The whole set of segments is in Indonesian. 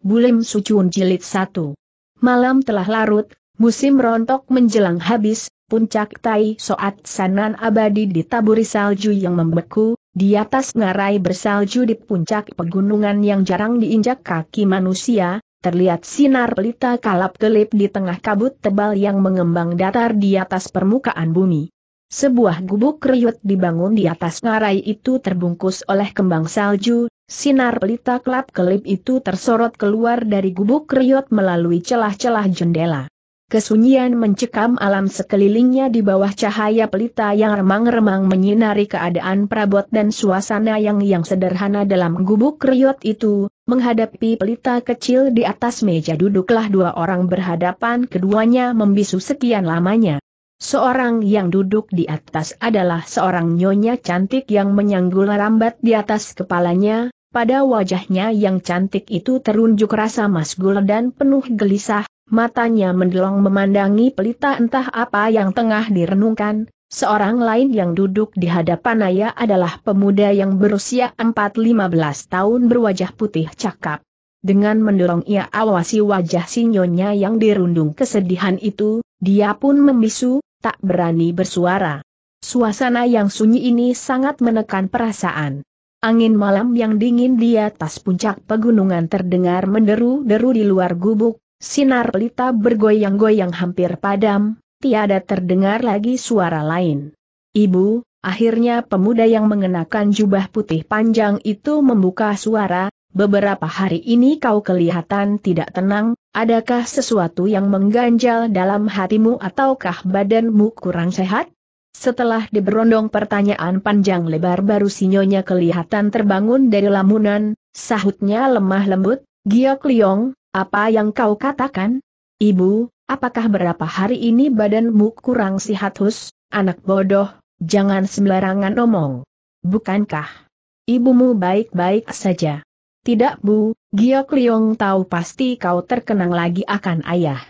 Bulim Sucun Jilid 1. Malam telah larut, musim rontok menjelang habis, puncak Tai Soat Sanan abadi ditaburi salju yang membeku, di atas ngarai bersalju di puncak pegunungan yang jarang diinjak kaki manusia, terlihat sinar pelita kalap kelip di tengah kabut tebal yang mengembang datar di atas permukaan bumi. Sebuah gubuk kriut dibangun di atas ngarai itu terbungkus oleh kembang salju, sinar pelita kelap-kelip itu tersorot keluar dari gubuk kriut melalui celah-celah jendela. Kesunyian mencekam alam sekelilingnya di bawah cahaya pelita yang remang-remang menyinari keadaan perabot dan suasana yang yang sederhana dalam gubuk kriut itu, menghadapi pelita kecil di atas meja duduklah dua orang berhadapan keduanya membisu sekian lamanya. Seorang yang duduk di atas adalah seorang nyonya cantik yang menyanggul rambat di atas kepalanya, pada wajahnya yang cantik itu terunjuk rasa masgul dan penuh gelisah, matanya mendelong memandangi pelita entah apa yang tengah direnungkan, seorang lain yang duduk di hadapan ayah adalah pemuda yang berusia 4-15 tahun berwajah putih cakap. Dengan mendorong ia awasi wajah sinyonya yang dirundung kesedihan itu, dia pun membisu, tak berani bersuara. Suasana yang sunyi ini sangat menekan perasaan. Angin malam yang dingin di atas puncak pegunungan terdengar menderu-deru di luar gubuk, sinar pelita bergoyang-goyang hampir padam, tiada terdengar lagi suara lain. Ibu, akhirnya pemuda yang mengenakan jubah putih panjang itu membuka suara, beberapa hari ini kau kelihatan tidak tenang, Adakah sesuatu yang mengganjal dalam hatimu ataukah badanmu kurang sehat? Setelah diberondong pertanyaan panjang lebar baru sinyonya kelihatan terbangun dari lamunan, sahutnya lemah lembut, Giok Liong, apa yang kau katakan? Ibu, apakah berapa hari ini badanmu kurang sehat hus, anak bodoh, jangan sembarangan omong. Bukankah ibumu baik-baik saja? Tidak bu, Giok Liong tahu pasti kau terkenang lagi akan ayah.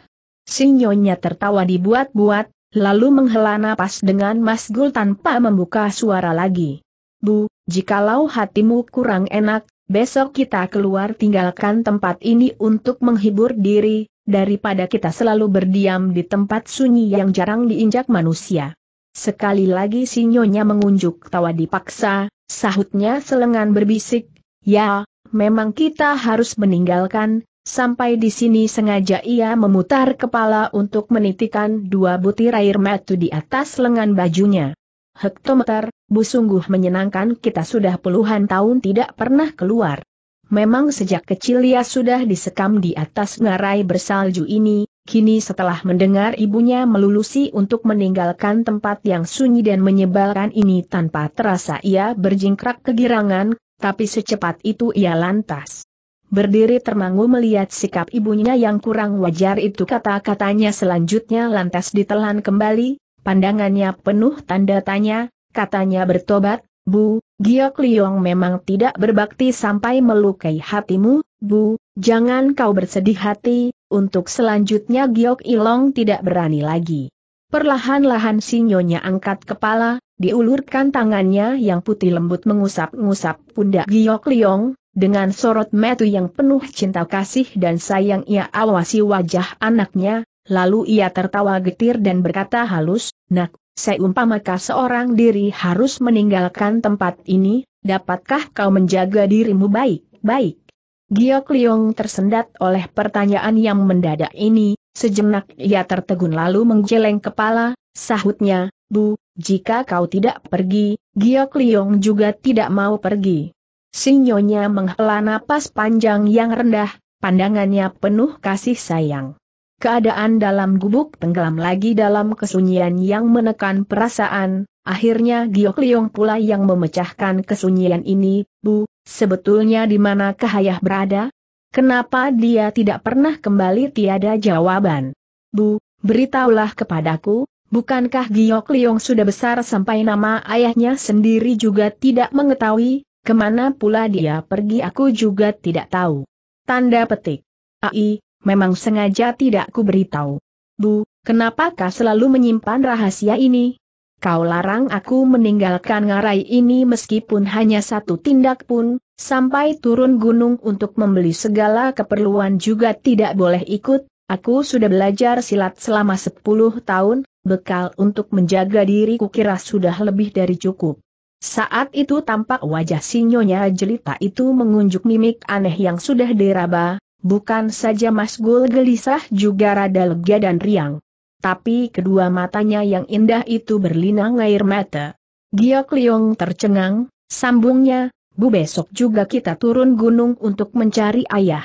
Sinyonya tertawa dibuat-buat, lalu menghela napas dengan Mas Gul tanpa membuka suara lagi. Bu, jikalau hatimu kurang enak, besok kita keluar tinggalkan tempat ini untuk menghibur diri, daripada kita selalu berdiam di tempat sunyi yang jarang diinjak manusia. Sekali lagi sinyonya mengunjuk tawa dipaksa, sahutnya selengan berbisik, ya, memang kita harus meninggalkan, sampai di sini sengaja ia memutar kepala untuk menitikan dua butir air mata di atas lengan bajunya. Hektometer, bu sungguh menyenangkan kita sudah puluhan tahun tidak pernah keluar. Memang sejak kecil ia sudah disekam di atas ngarai bersalju ini, Kini setelah mendengar ibunya melulusi untuk meninggalkan tempat yang sunyi dan menyebalkan ini tanpa terasa ia berjingkrak kegirangan, tapi secepat itu ia lantas. Berdiri termangu melihat sikap ibunya yang kurang wajar itu kata-katanya selanjutnya lantas ditelan kembali, pandangannya penuh tanda tanya, katanya bertobat, Bu, Giok Liong memang tidak berbakti sampai melukai hatimu, Bu, jangan kau bersedih hati, untuk selanjutnya Giok Ilong tidak berani lagi. Perlahan-lahan sinyonya angkat kepala, diulurkan tangannya yang putih lembut mengusap-ngusap pundak Giok Liong, dengan sorot metu yang penuh cinta kasih dan sayang ia awasi wajah anaknya, lalu ia tertawa getir dan berkata halus, Nak, seumpamaka seorang diri harus meninggalkan tempat ini, dapatkah kau menjaga dirimu baik-baik? Giok Liong tersendat oleh pertanyaan yang mendadak ini, Sejenak ia tertegun lalu menggeleng kepala, sahutnya, Bu, jika kau tidak pergi, Giok Liong juga tidak mau pergi. Sinyonya menghela napas panjang yang rendah, pandangannya penuh kasih sayang. Keadaan dalam gubuk tenggelam lagi dalam kesunyian yang menekan perasaan, akhirnya Giok Liong pula yang memecahkan kesunyian ini, Bu, sebetulnya di mana Kahayah berada? Kenapa dia tidak pernah kembali tiada jawaban? Bu, beritahulah kepadaku, bukankah Giok Liong sudah besar sampai nama ayahnya sendiri juga tidak mengetahui, kemana pula dia pergi aku juga tidak tahu. Tanda petik. Ai, memang sengaja tidak ku beritahu. Bu, kenapakah selalu menyimpan rahasia ini? kau larang aku meninggalkan ngarai ini meskipun hanya satu tindak pun, sampai turun gunung untuk membeli segala keperluan juga tidak boleh ikut, aku sudah belajar silat selama 10 tahun, bekal untuk menjaga diriku kira sudah lebih dari cukup. Saat itu tampak wajah sinyonya jelita itu mengunjuk mimik aneh yang sudah diraba, bukan saja Mas Gul gelisah juga rada lega dan riang tapi kedua matanya yang indah itu berlinang air mata. Giok Liong tercengang, sambungnya, Bu besok juga kita turun gunung untuk mencari ayah.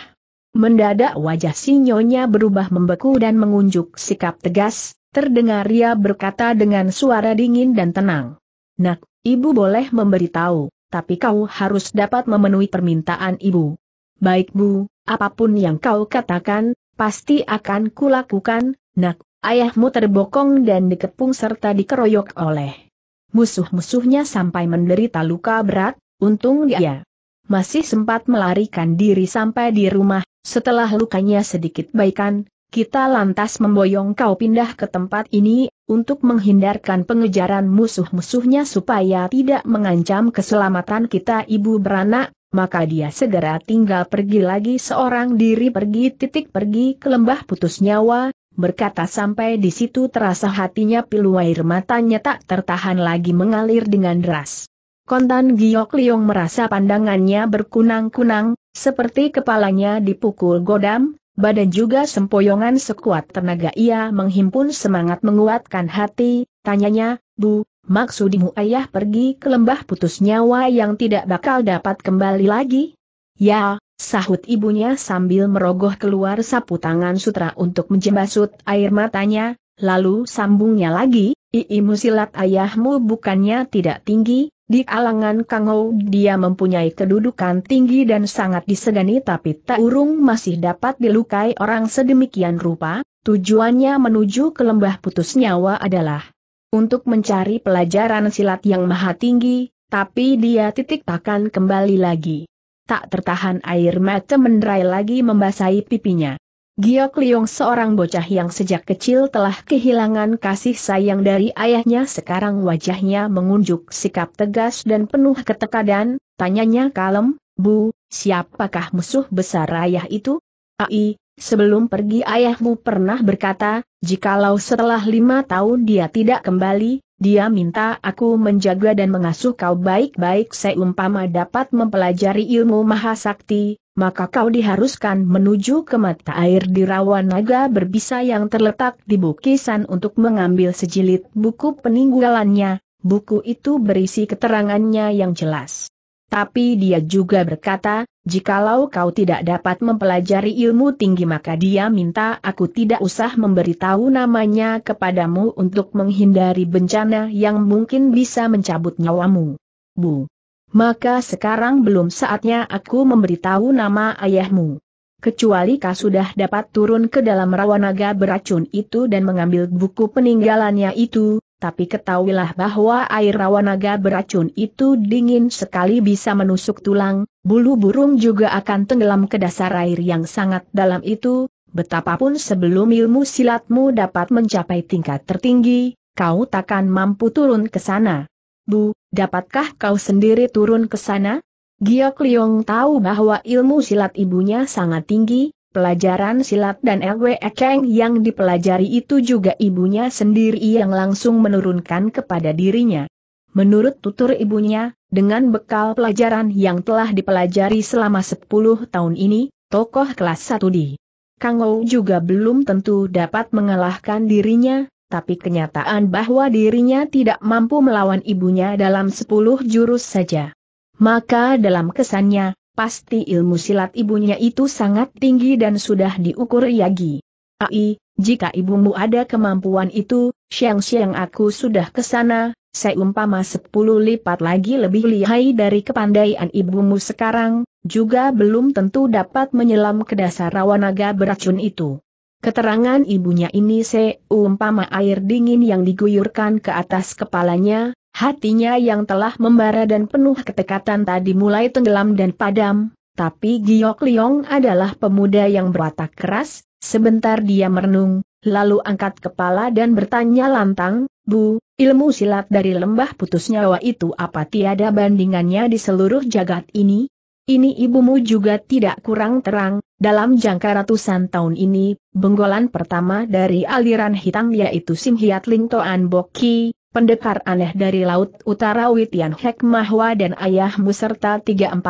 Mendadak wajah sinyonya berubah membeku dan mengunjuk sikap tegas, terdengar ia berkata dengan suara dingin dan tenang. Nak, ibu boleh memberitahu, tapi kau harus dapat memenuhi permintaan ibu. Baik bu, apapun yang kau katakan, pasti akan kulakukan, nak, ayahmu terbokong dan dikepung serta dikeroyok oleh musuh-musuhnya sampai menderita luka berat, untung dia masih sempat melarikan diri sampai di rumah, setelah lukanya sedikit baikan, kita lantas memboyong kau pindah ke tempat ini, untuk menghindarkan pengejaran musuh-musuhnya supaya tidak mengancam keselamatan kita ibu beranak, maka dia segera tinggal pergi lagi seorang diri pergi titik pergi ke lembah putus nyawa, Berkata sampai di situ terasa hatinya pilu air matanya tak tertahan lagi mengalir dengan deras. Kontan Giok Liong merasa pandangannya berkunang-kunang, seperti kepalanya dipukul godam, badan juga sempoyongan sekuat tenaga ia menghimpun semangat menguatkan hati, tanyanya, Bu, maksudimu ayah pergi ke lembah putus nyawa yang tidak bakal dapat kembali lagi? Ya, Sahut ibunya sambil merogoh keluar sapu tangan sutra untuk menjembasut air matanya, lalu sambungnya lagi, iimu musilat ayahmu bukannya tidak tinggi, di kalangan kango dia mempunyai kedudukan tinggi dan sangat disegani tapi tak urung masih dapat dilukai orang sedemikian rupa, tujuannya menuju ke lembah putus nyawa adalah untuk mencari pelajaran silat yang maha tinggi, tapi dia titik takkan kembali lagi tak tertahan air mata menderai lagi membasahi pipinya. Giok Liong seorang bocah yang sejak kecil telah kehilangan kasih sayang dari ayahnya sekarang wajahnya mengunjuk sikap tegas dan penuh ketekadan, tanyanya kalem, Bu, siapakah musuh besar ayah itu? Ai, Sebelum pergi ayahmu pernah berkata, jikalau setelah lima tahun dia tidak kembali, dia minta aku menjaga dan mengasuh kau baik-baik seumpama dapat mempelajari ilmu mahasakti, maka kau diharuskan menuju ke mata air di rawa naga berbisa yang terletak di bukisan untuk mengambil sejilid buku peninggalannya, buku itu berisi keterangannya yang jelas. Tapi dia juga berkata, Jikalau kau tidak dapat mempelajari ilmu tinggi maka dia minta aku tidak usah memberitahu namanya kepadamu untuk menghindari bencana yang mungkin bisa mencabut nyawamu. Bu. Maka sekarang belum saatnya aku memberitahu nama ayahmu. Kecuali kau sudah dapat turun ke dalam rawa naga beracun itu dan mengambil buku peninggalannya itu, tapi ketahuilah bahwa air rawa naga beracun itu dingin sekali bisa menusuk tulang, bulu burung juga akan tenggelam ke dasar air yang sangat dalam itu, betapapun sebelum ilmu silatmu dapat mencapai tingkat tertinggi, kau takkan mampu turun ke sana. Bu, dapatkah kau sendiri turun ke sana? Giok Liong tahu bahwa ilmu silat ibunya sangat tinggi, Pelajaran silat dan Ewe Ekeng yang dipelajari itu juga ibunya sendiri yang langsung menurunkan kepada dirinya. Menurut tutur ibunya, dengan bekal pelajaran yang telah dipelajari selama 10 tahun ini, tokoh kelas 1 di Kangou juga belum tentu dapat mengalahkan dirinya, tapi kenyataan bahwa dirinya tidak mampu melawan ibunya dalam 10 jurus saja. Maka dalam kesannya, pasti ilmu silat ibunya itu sangat tinggi dan sudah diukur Yagi. Ai, jika ibumu ada kemampuan itu, siang-siang aku sudah kesana, sana, umpama sepuluh lipat lagi lebih lihai dari kepandaian ibumu sekarang, juga belum tentu dapat menyelam ke dasar rawanaga beracun itu. Keterangan ibunya ini seumpama air dingin yang diguyurkan ke atas kepalanya, Hatinya yang telah membara dan penuh ketekatan tadi mulai tenggelam dan padam, tapi Giok Liong adalah pemuda yang berwatak keras, sebentar dia merenung, lalu angkat kepala dan bertanya lantang, Bu, ilmu silat dari lembah putus nyawa itu apa tiada bandingannya di seluruh jagat ini? Ini ibumu juga tidak kurang terang, dalam jangka ratusan tahun ini, benggolan pertama dari aliran hitam yaitu Sim Hiat Ling Toan Boki, pendekar aneh dari Laut Utara Witian Hek Mahwa dan ayahmu serta 340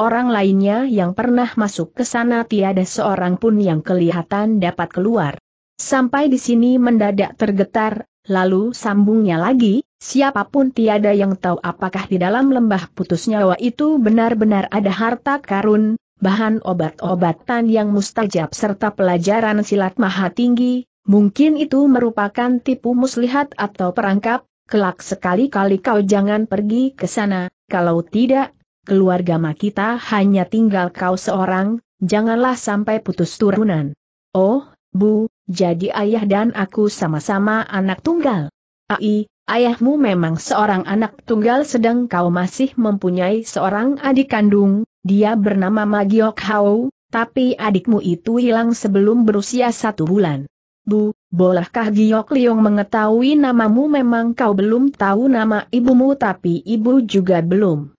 orang lainnya yang pernah masuk ke sana tiada seorang pun yang kelihatan dapat keluar. Sampai di sini mendadak tergetar, lalu sambungnya lagi, siapapun tiada yang tahu apakah di dalam lembah putus nyawa itu benar-benar ada harta karun, bahan obat-obatan yang mustajab serta pelajaran silat maha tinggi, Mungkin itu merupakan tipu muslihat atau perangkap, kelak sekali-kali kau jangan pergi ke sana, kalau tidak, keluarga makita hanya tinggal kau seorang, janganlah sampai putus turunan. Oh, Bu, jadi ayah dan aku sama-sama anak tunggal. Ai, ayahmu memang seorang anak tunggal sedang kau masih mempunyai seorang adik kandung, dia bernama Magiok Hao, tapi adikmu itu hilang sebelum berusia satu bulan. Bu, bolehkah Giok Liong mengetahui namamu memang kau belum tahu nama ibumu tapi ibu juga belum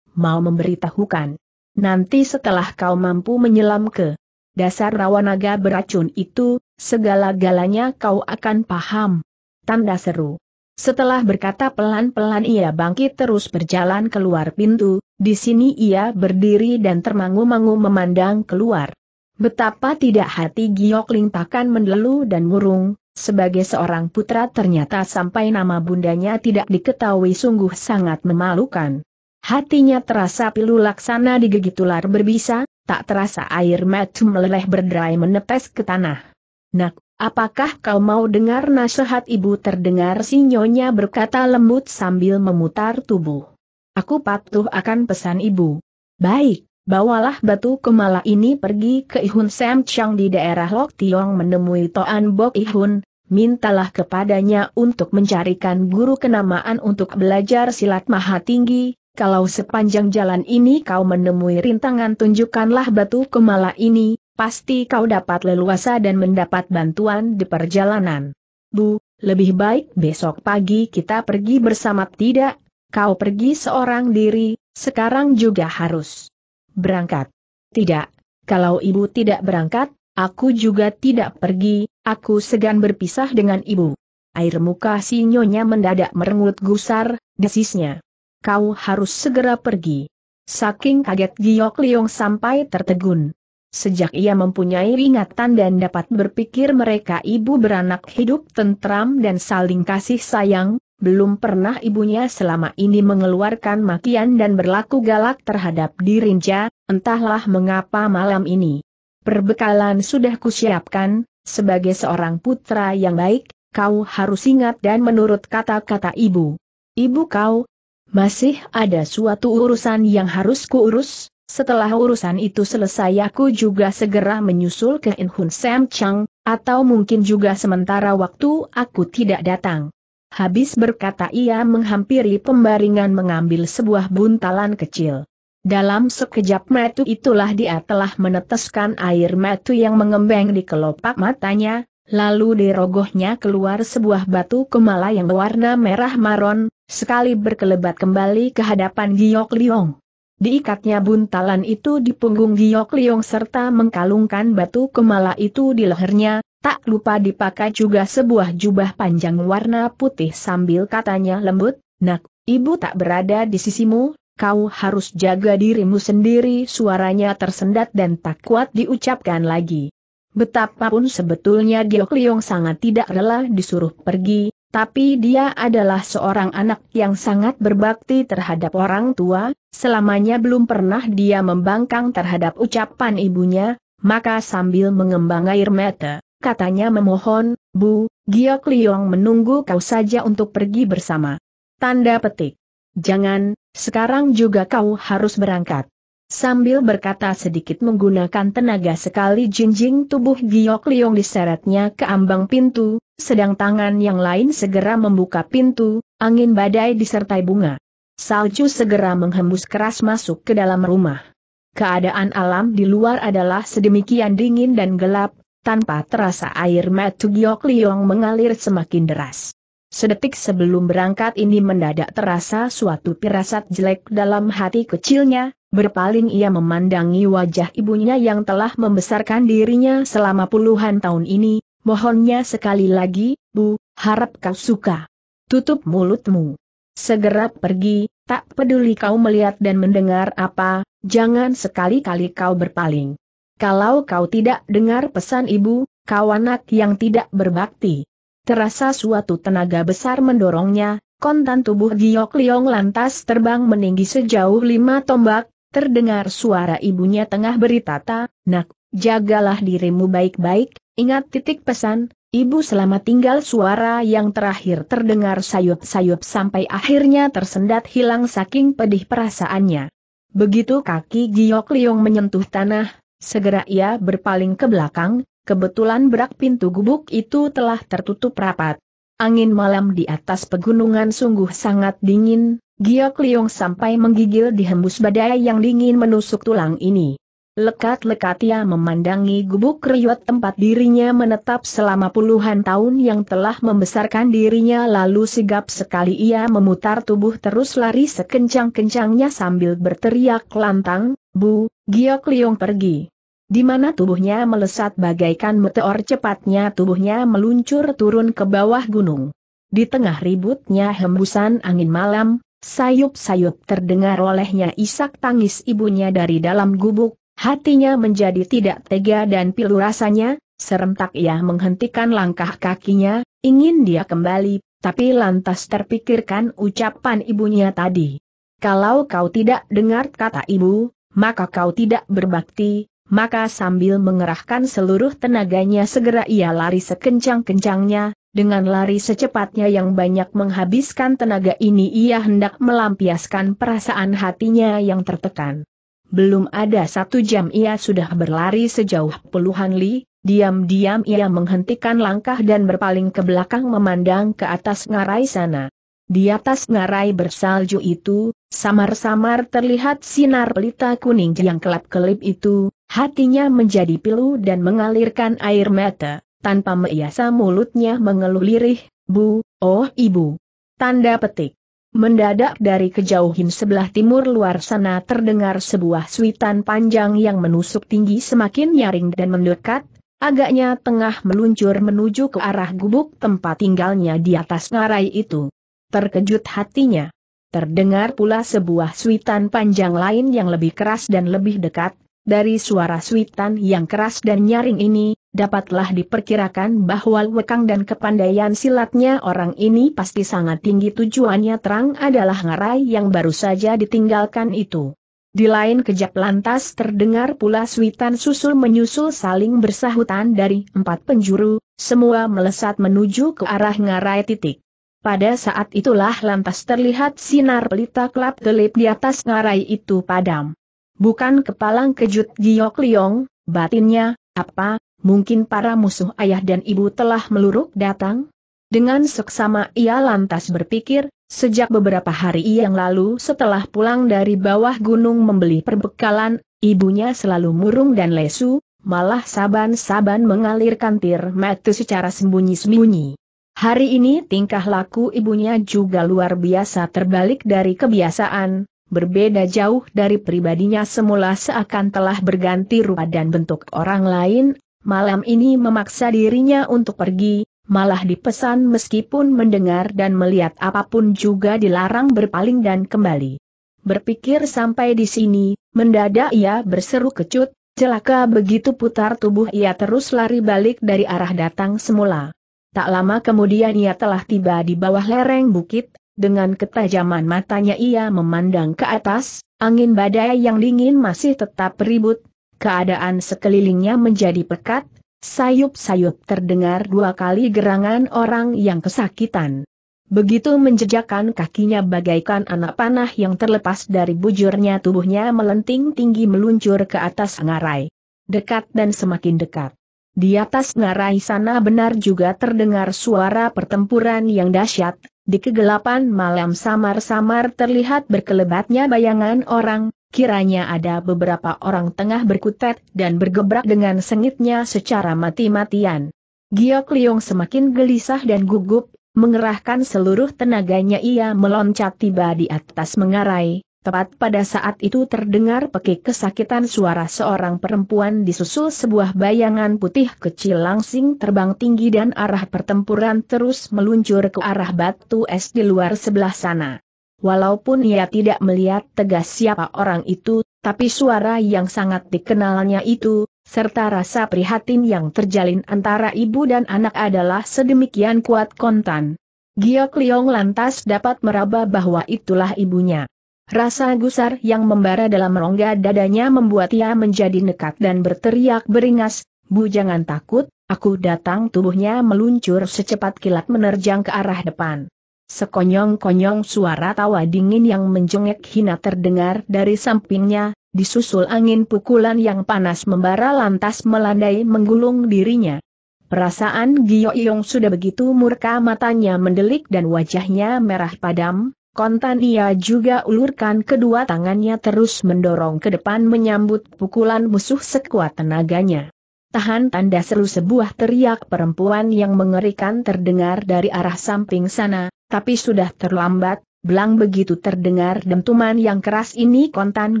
mau memberitahukan. Nanti setelah kau mampu menyelam ke dasar rawa naga beracun itu, segala-galanya kau akan paham. Tanda seru. Setelah berkata pelan-pelan ia bangkit terus berjalan keluar pintu, di sini ia berdiri dan termangu-mangu memandang keluar. Betapa tidak hati Giok Ling takkan mendelu dan murung, sebagai seorang putra ternyata sampai nama bundanya tidak diketahui sungguh sangat memalukan. Hatinya terasa pilu laksana digigit ular berbisa, tak terasa air mata meleleh berderai menetes ke tanah. Nak, apakah kau mau dengar nasihat ibu terdengar si nyonya berkata lembut sambil memutar tubuh. Aku patuh akan pesan ibu. Baik, Bawalah batu kemala ini pergi ke Ihun Sam Chang di daerah Lok Tiong menemui Toan Bok Ihun, mintalah kepadanya untuk mencarikan guru kenamaan untuk belajar silat maha tinggi, kalau sepanjang jalan ini kau menemui rintangan tunjukkanlah batu kemala ini, pasti kau dapat leluasa dan mendapat bantuan di perjalanan. Bu, lebih baik besok pagi kita pergi bersama tidak, kau pergi seorang diri, sekarang juga harus berangkat. Tidak, kalau ibu tidak berangkat, aku juga tidak pergi, aku segan berpisah dengan ibu. Air muka si nyonya mendadak merengut gusar, desisnya. Kau harus segera pergi. Saking kaget Giok Liong sampai tertegun. Sejak ia mempunyai ingatan dan dapat berpikir mereka ibu beranak hidup tentram dan saling kasih sayang, belum pernah ibunya selama ini mengeluarkan makian dan berlaku galak terhadap dirinja, entahlah mengapa malam ini. Perbekalan sudah kusiapkan, sebagai seorang putra yang baik, kau harus ingat dan menurut kata-kata ibu. Ibu kau, masih ada suatu urusan yang harus kuurus, setelah urusan itu selesai aku juga segera menyusul ke Inhun Sam Chang, atau mungkin juga sementara waktu aku tidak datang. Habis berkata ia menghampiri pembaringan mengambil sebuah buntalan kecil. Dalam sekejap metu itulah dia telah meneteskan air metu yang mengembeng di kelopak matanya, lalu dirogohnya keluar sebuah batu kemala yang berwarna merah maron, sekali berkelebat kembali ke hadapan Giok Liong. Diikatnya buntalan itu di punggung Giok Liong serta mengkalungkan batu kemala itu di lehernya, tak lupa dipakai juga sebuah jubah panjang warna putih sambil katanya lembut, Nak, ibu tak berada di sisimu, kau harus jaga dirimu sendiri suaranya tersendat dan tak kuat diucapkan lagi. Betapapun sebetulnya Giok Liong sangat tidak rela disuruh pergi, tapi dia adalah seorang anak yang sangat berbakti terhadap orang tua, selamanya belum pernah dia membangkang terhadap ucapan ibunya, maka sambil mengembang air mata, katanya memohon, Bu, Giok Liong menunggu kau saja untuk pergi bersama. Tanda petik. Jangan, sekarang juga kau harus berangkat. Sambil berkata sedikit menggunakan tenaga sekali jinjing tubuh Giok Liong diseretnya ke ambang pintu, sedang tangan yang lain segera membuka pintu, angin badai disertai bunga. Salju segera menghembus keras masuk ke dalam rumah. Keadaan alam di luar adalah sedemikian dingin dan gelap, tanpa terasa air mata Giok Liong mengalir semakin deras. Sedetik sebelum berangkat ini mendadak terasa suatu pirasat jelek dalam hati kecilnya, berpaling ia memandangi wajah ibunya yang telah membesarkan dirinya selama puluhan tahun ini, Mohonnya sekali lagi, Bu, harap kau suka. Tutup mulutmu. Segera pergi, tak peduli kau melihat dan mendengar apa, jangan sekali-kali kau berpaling. Kalau kau tidak dengar pesan ibu, kau anak yang tidak berbakti. Terasa suatu tenaga besar mendorongnya, kontan tubuh Giok Liong lantas terbang meninggi sejauh lima tombak, terdengar suara ibunya tengah beritata, Nak jagalah dirimu baik-baik, ingat titik pesan, ibu selama tinggal suara yang terakhir terdengar sayup-sayup sampai akhirnya tersendat hilang saking pedih perasaannya. Begitu kaki Giok Liong menyentuh tanah, segera ia berpaling ke belakang, kebetulan berak pintu gubuk itu telah tertutup rapat. Angin malam di atas pegunungan sungguh sangat dingin, Giok Liong sampai menggigil dihembus badai yang dingin menusuk tulang ini. Lekat-lekat ia memandangi gubuk riwat tempat dirinya menetap selama puluhan tahun yang telah membesarkan dirinya lalu sigap sekali ia memutar tubuh terus lari sekencang-kencangnya sambil berteriak lantang, Bu, Giok Liong pergi. Di mana tubuhnya melesat bagaikan meteor cepatnya tubuhnya meluncur turun ke bawah gunung. Di tengah ributnya hembusan angin malam, sayup-sayup terdengar olehnya isak tangis ibunya dari dalam gubuk, Hatinya menjadi tidak tega dan pilu rasanya, serentak ia menghentikan langkah kakinya, ingin dia kembali, tapi lantas terpikirkan ucapan ibunya tadi. Kalau kau tidak dengar kata ibu, maka kau tidak berbakti, maka sambil mengerahkan seluruh tenaganya segera ia lari sekencang-kencangnya, dengan lari secepatnya yang banyak menghabiskan tenaga ini ia hendak melampiaskan perasaan hatinya yang tertekan. Belum ada satu jam ia sudah berlari sejauh puluhan li, diam-diam ia menghentikan langkah dan berpaling ke belakang memandang ke atas ngarai sana. Di atas ngarai bersalju itu, samar-samar terlihat sinar pelita kuning yang kelap-kelip itu, hatinya menjadi pilu dan mengalirkan air mata, tanpa meiasa mulutnya mengeluh lirih, bu, oh ibu. Tanda petik. Mendadak dari kejauhan sebelah timur luar sana terdengar sebuah suitan panjang yang menusuk tinggi semakin nyaring dan mendekat, agaknya tengah meluncur menuju ke arah gubuk tempat tinggalnya di atas ngarai itu. Terkejut hatinya. Terdengar pula sebuah suitan panjang lain yang lebih keras dan lebih dekat, dari suara suitan yang keras dan nyaring ini, dapatlah diperkirakan bahwa wekang dan kepandaian silatnya orang ini pasti sangat tinggi tujuannya terang adalah ngarai yang baru saja ditinggalkan itu. Di lain kejap lantas terdengar pula suitan susul menyusul saling bersahutan dari empat penjuru, semua melesat menuju ke arah ngarai titik. Pada saat itulah lantas terlihat sinar pelita kelap gelip di atas ngarai itu padam. Bukan kepalang kejut Giok Liong, batinnya, apa, mungkin para musuh ayah dan ibu telah meluruk datang? Dengan seksama ia lantas berpikir, sejak beberapa hari yang lalu setelah pulang dari bawah gunung membeli perbekalan, ibunya selalu murung dan lesu, malah saban-saban mengalirkan tir mati secara sembunyi-sembunyi. Hari ini tingkah laku ibunya juga luar biasa terbalik dari kebiasaan, berbeda jauh dari pribadinya semula seakan telah berganti rupa dan bentuk orang lain, malam ini memaksa dirinya untuk pergi, malah dipesan meskipun mendengar dan melihat apapun juga dilarang berpaling dan kembali. Berpikir sampai di sini, mendadak ia berseru kecut, celaka begitu putar tubuh ia terus lari balik dari arah datang semula. Tak lama kemudian ia telah tiba di bawah lereng bukit, dengan ketajaman matanya ia memandang ke atas, angin badai yang dingin masih tetap ribut, keadaan sekelilingnya menjadi pekat, sayup-sayup terdengar dua kali gerangan orang yang kesakitan. Begitu menjejakkan kakinya bagaikan anak panah yang terlepas dari bujurnya tubuhnya melenting tinggi meluncur ke atas ngarai. Dekat dan semakin dekat. Di atas ngarai sana benar juga terdengar suara pertempuran yang dahsyat, di kegelapan malam samar-samar terlihat berkelebatnya bayangan orang, kiranya ada beberapa orang tengah berkutat dan bergebrak dengan sengitnya secara mati-matian. Giok Liung semakin gelisah dan gugup, mengerahkan seluruh tenaganya ia meloncat tiba di atas mengarai, Tepat pada saat itu terdengar pekik kesakitan suara seorang perempuan disusul sebuah bayangan putih kecil langsing terbang tinggi dan arah pertempuran terus meluncur ke arah batu es di luar sebelah sana. Walaupun ia tidak melihat tegas siapa orang itu, tapi suara yang sangat dikenalnya itu, serta rasa prihatin yang terjalin antara ibu dan anak adalah sedemikian kuat kontan. Giok Liong lantas dapat meraba bahwa itulah ibunya. Rasa gusar yang membara dalam rongga dadanya membuat ia menjadi nekat dan berteriak beringas, Bu jangan takut, aku datang tubuhnya meluncur secepat kilat menerjang ke arah depan. Sekonyong-konyong suara tawa dingin yang menjengek hina terdengar dari sampingnya, disusul angin pukulan yang panas membara lantas melandai menggulung dirinya. Perasaan Giyo Yong sudah begitu murka matanya mendelik dan wajahnya merah padam, Kontan ia juga ulurkan kedua tangannya terus mendorong ke depan menyambut pukulan musuh sekuat tenaganya. Tahan tanda seru sebuah teriak perempuan yang mengerikan terdengar dari arah samping sana, tapi sudah terlambat, belang begitu terdengar dentuman yang keras ini kontan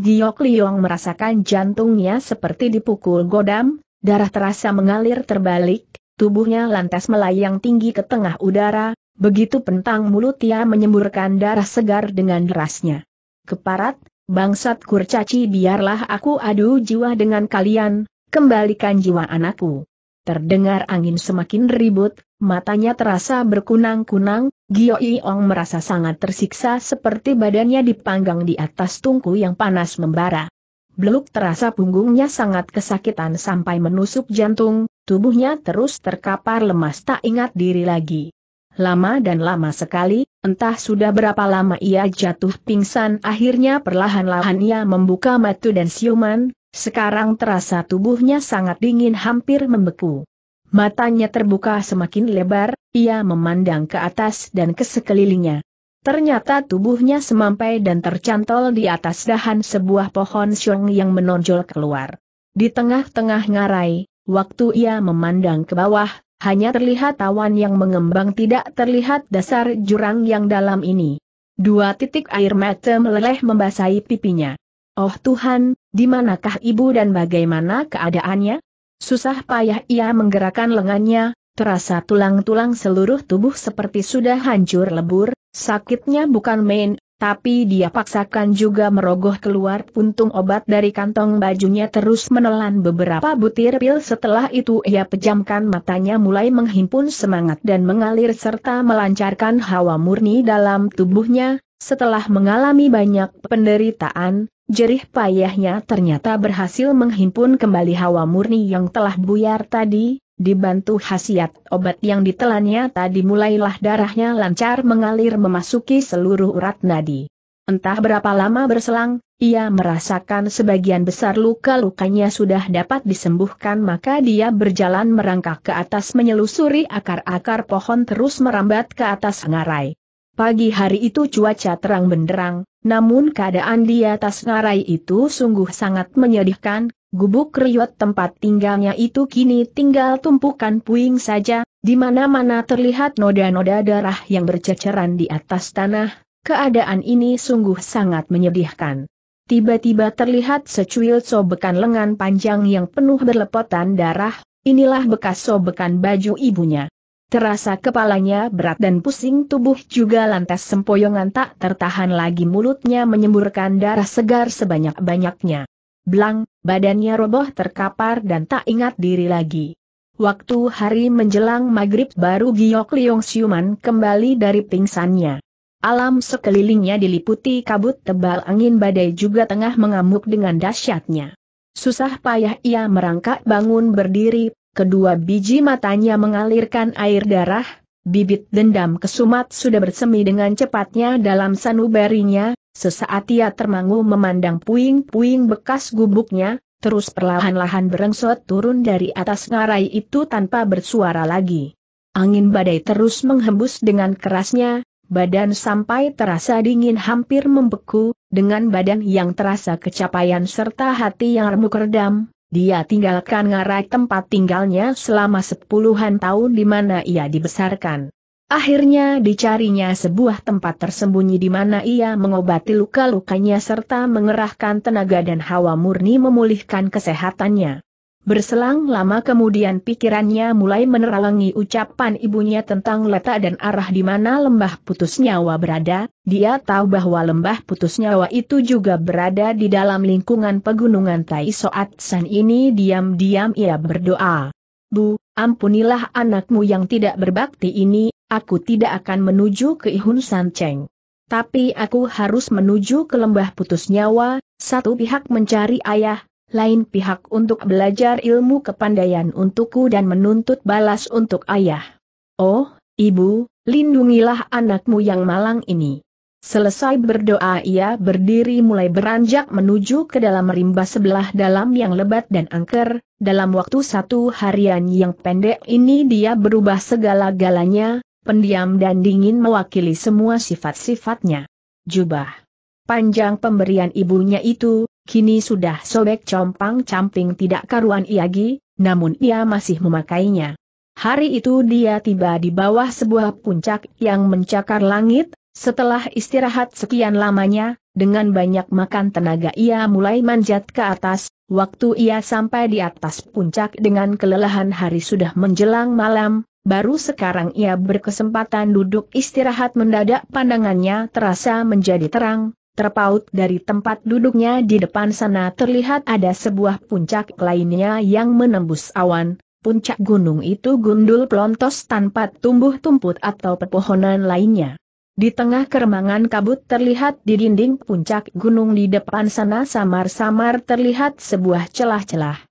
Giok Liong merasakan jantungnya seperti dipukul godam, darah terasa mengalir terbalik, tubuhnya lantas melayang tinggi ke tengah udara, Begitu pentang mulut ia menyemburkan darah segar dengan derasnya. Keparat, bangsat kurcaci biarlah aku adu jiwa dengan kalian, kembalikan jiwa anakku. Terdengar angin semakin ribut, matanya terasa berkunang-kunang, Gio Iong merasa sangat tersiksa seperti badannya dipanggang di atas tungku yang panas membara. Beluk terasa punggungnya sangat kesakitan sampai menusuk jantung, tubuhnya terus terkapar lemas tak ingat diri lagi lama dan lama sekali, entah sudah berapa lama ia jatuh pingsan akhirnya perlahan-lahan ia membuka matu dan siuman, sekarang terasa tubuhnya sangat dingin hampir membeku. Matanya terbuka semakin lebar, ia memandang ke atas dan ke sekelilingnya. Ternyata tubuhnya semampai dan tercantol di atas dahan sebuah pohon siung yang menonjol keluar. Di tengah-tengah ngarai, waktu ia memandang ke bawah, hanya terlihat awan yang mengembang tidak terlihat dasar jurang yang dalam ini. Dua titik air mata meleleh membasahi pipinya. Oh Tuhan, di manakah ibu dan bagaimana keadaannya? Susah payah ia menggerakkan lengannya, terasa tulang-tulang seluruh tubuh seperti sudah hancur lebur, sakitnya bukan main, tapi dia paksakan juga merogoh keluar puntung obat dari kantong bajunya terus menelan beberapa butir pil setelah itu ia pejamkan matanya mulai menghimpun semangat dan mengalir serta melancarkan hawa murni dalam tubuhnya, setelah mengalami banyak penderitaan, jerih payahnya ternyata berhasil menghimpun kembali hawa murni yang telah buyar tadi, Dibantu khasiat obat yang ditelannya tadi mulailah darahnya lancar mengalir memasuki seluruh urat nadi. Entah berapa lama berselang, ia merasakan sebagian besar luka-lukanya sudah dapat disembuhkan maka dia berjalan merangkak ke atas menyelusuri akar-akar pohon terus merambat ke atas ngarai. Pagi hari itu cuaca terang benderang, namun keadaan di atas ngarai itu sungguh sangat menyedihkan, Gubuk kriot tempat tinggalnya itu kini tinggal tumpukan puing saja, di mana-mana terlihat noda-noda darah yang berceceran di atas tanah, keadaan ini sungguh sangat menyedihkan. Tiba-tiba terlihat secuil sobekan lengan panjang yang penuh berlepotan darah, inilah bekas sobekan baju ibunya. Terasa kepalanya berat dan pusing tubuh juga lantas sempoyongan tak tertahan lagi mulutnya menyemburkan darah segar sebanyak-banyaknya. Blang, badannya roboh terkapar dan tak ingat diri lagi. Waktu hari menjelang maghrib baru Giok Liong Siuman kembali dari pingsannya. Alam sekelilingnya diliputi kabut tebal angin badai juga tengah mengamuk dengan dahsyatnya. Susah payah ia merangkak bangun berdiri, kedua biji matanya mengalirkan air darah, bibit dendam kesumat sudah bersemi dengan cepatnya dalam sanubarinya, Sesaat ia termangu memandang puing-puing bekas gubuknya, terus perlahan-lahan berengsot turun dari atas ngarai itu tanpa bersuara lagi. Angin badai terus menghembus dengan kerasnya, badan sampai terasa dingin hampir membeku, dengan badan yang terasa kecapaian serta hati yang remuk redam, dia tinggalkan ngarai tempat tinggalnya selama sepuluhan tahun di mana ia dibesarkan. Akhirnya dicarinya sebuah tempat tersembunyi di mana ia mengobati luka-lukanya serta mengerahkan tenaga dan hawa murni memulihkan kesehatannya. Berselang lama kemudian pikirannya mulai menerawangi ucapan ibunya tentang letak dan arah di mana lembah putus nyawa berada, dia tahu bahwa lembah putus nyawa itu juga berada di dalam lingkungan pegunungan Tai Soat San ini diam-diam ia berdoa. Bu, ampunilah anakmu yang tidak berbakti ini, Aku tidak akan menuju ke Ihun San Cheng. Tapi aku harus menuju ke lembah putus nyawa, satu pihak mencari ayah, lain pihak untuk belajar ilmu kepandaian untukku dan menuntut balas untuk ayah. Oh, ibu, lindungilah anakmu yang malang ini. Selesai berdoa ia berdiri mulai beranjak menuju ke dalam rimba sebelah dalam yang lebat dan angker, dalam waktu satu harian yang pendek ini dia berubah segala-galanya, pendiam dan dingin mewakili semua sifat-sifatnya. Jubah panjang pemberian ibunya itu, kini sudah sobek compang-camping tidak karuan Iagi, namun ia masih memakainya. Hari itu dia tiba di bawah sebuah puncak yang mencakar langit, setelah istirahat sekian lamanya, dengan banyak makan tenaga ia mulai manjat ke atas, waktu ia sampai di atas puncak dengan kelelahan hari sudah menjelang malam, baru sekarang ia berkesempatan duduk istirahat mendadak pandangannya terasa menjadi terang, terpaut dari tempat duduknya di depan sana terlihat ada sebuah puncak lainnya yang menembus awan, puncak gunung itu gundul pelontos tanpa tumbuh tumput atau pepohonan lainnya. Di tengah keremangan kabut terlihat di dinding puncak gunung di depan sana samar-samar terlihat sebuah celah-celah.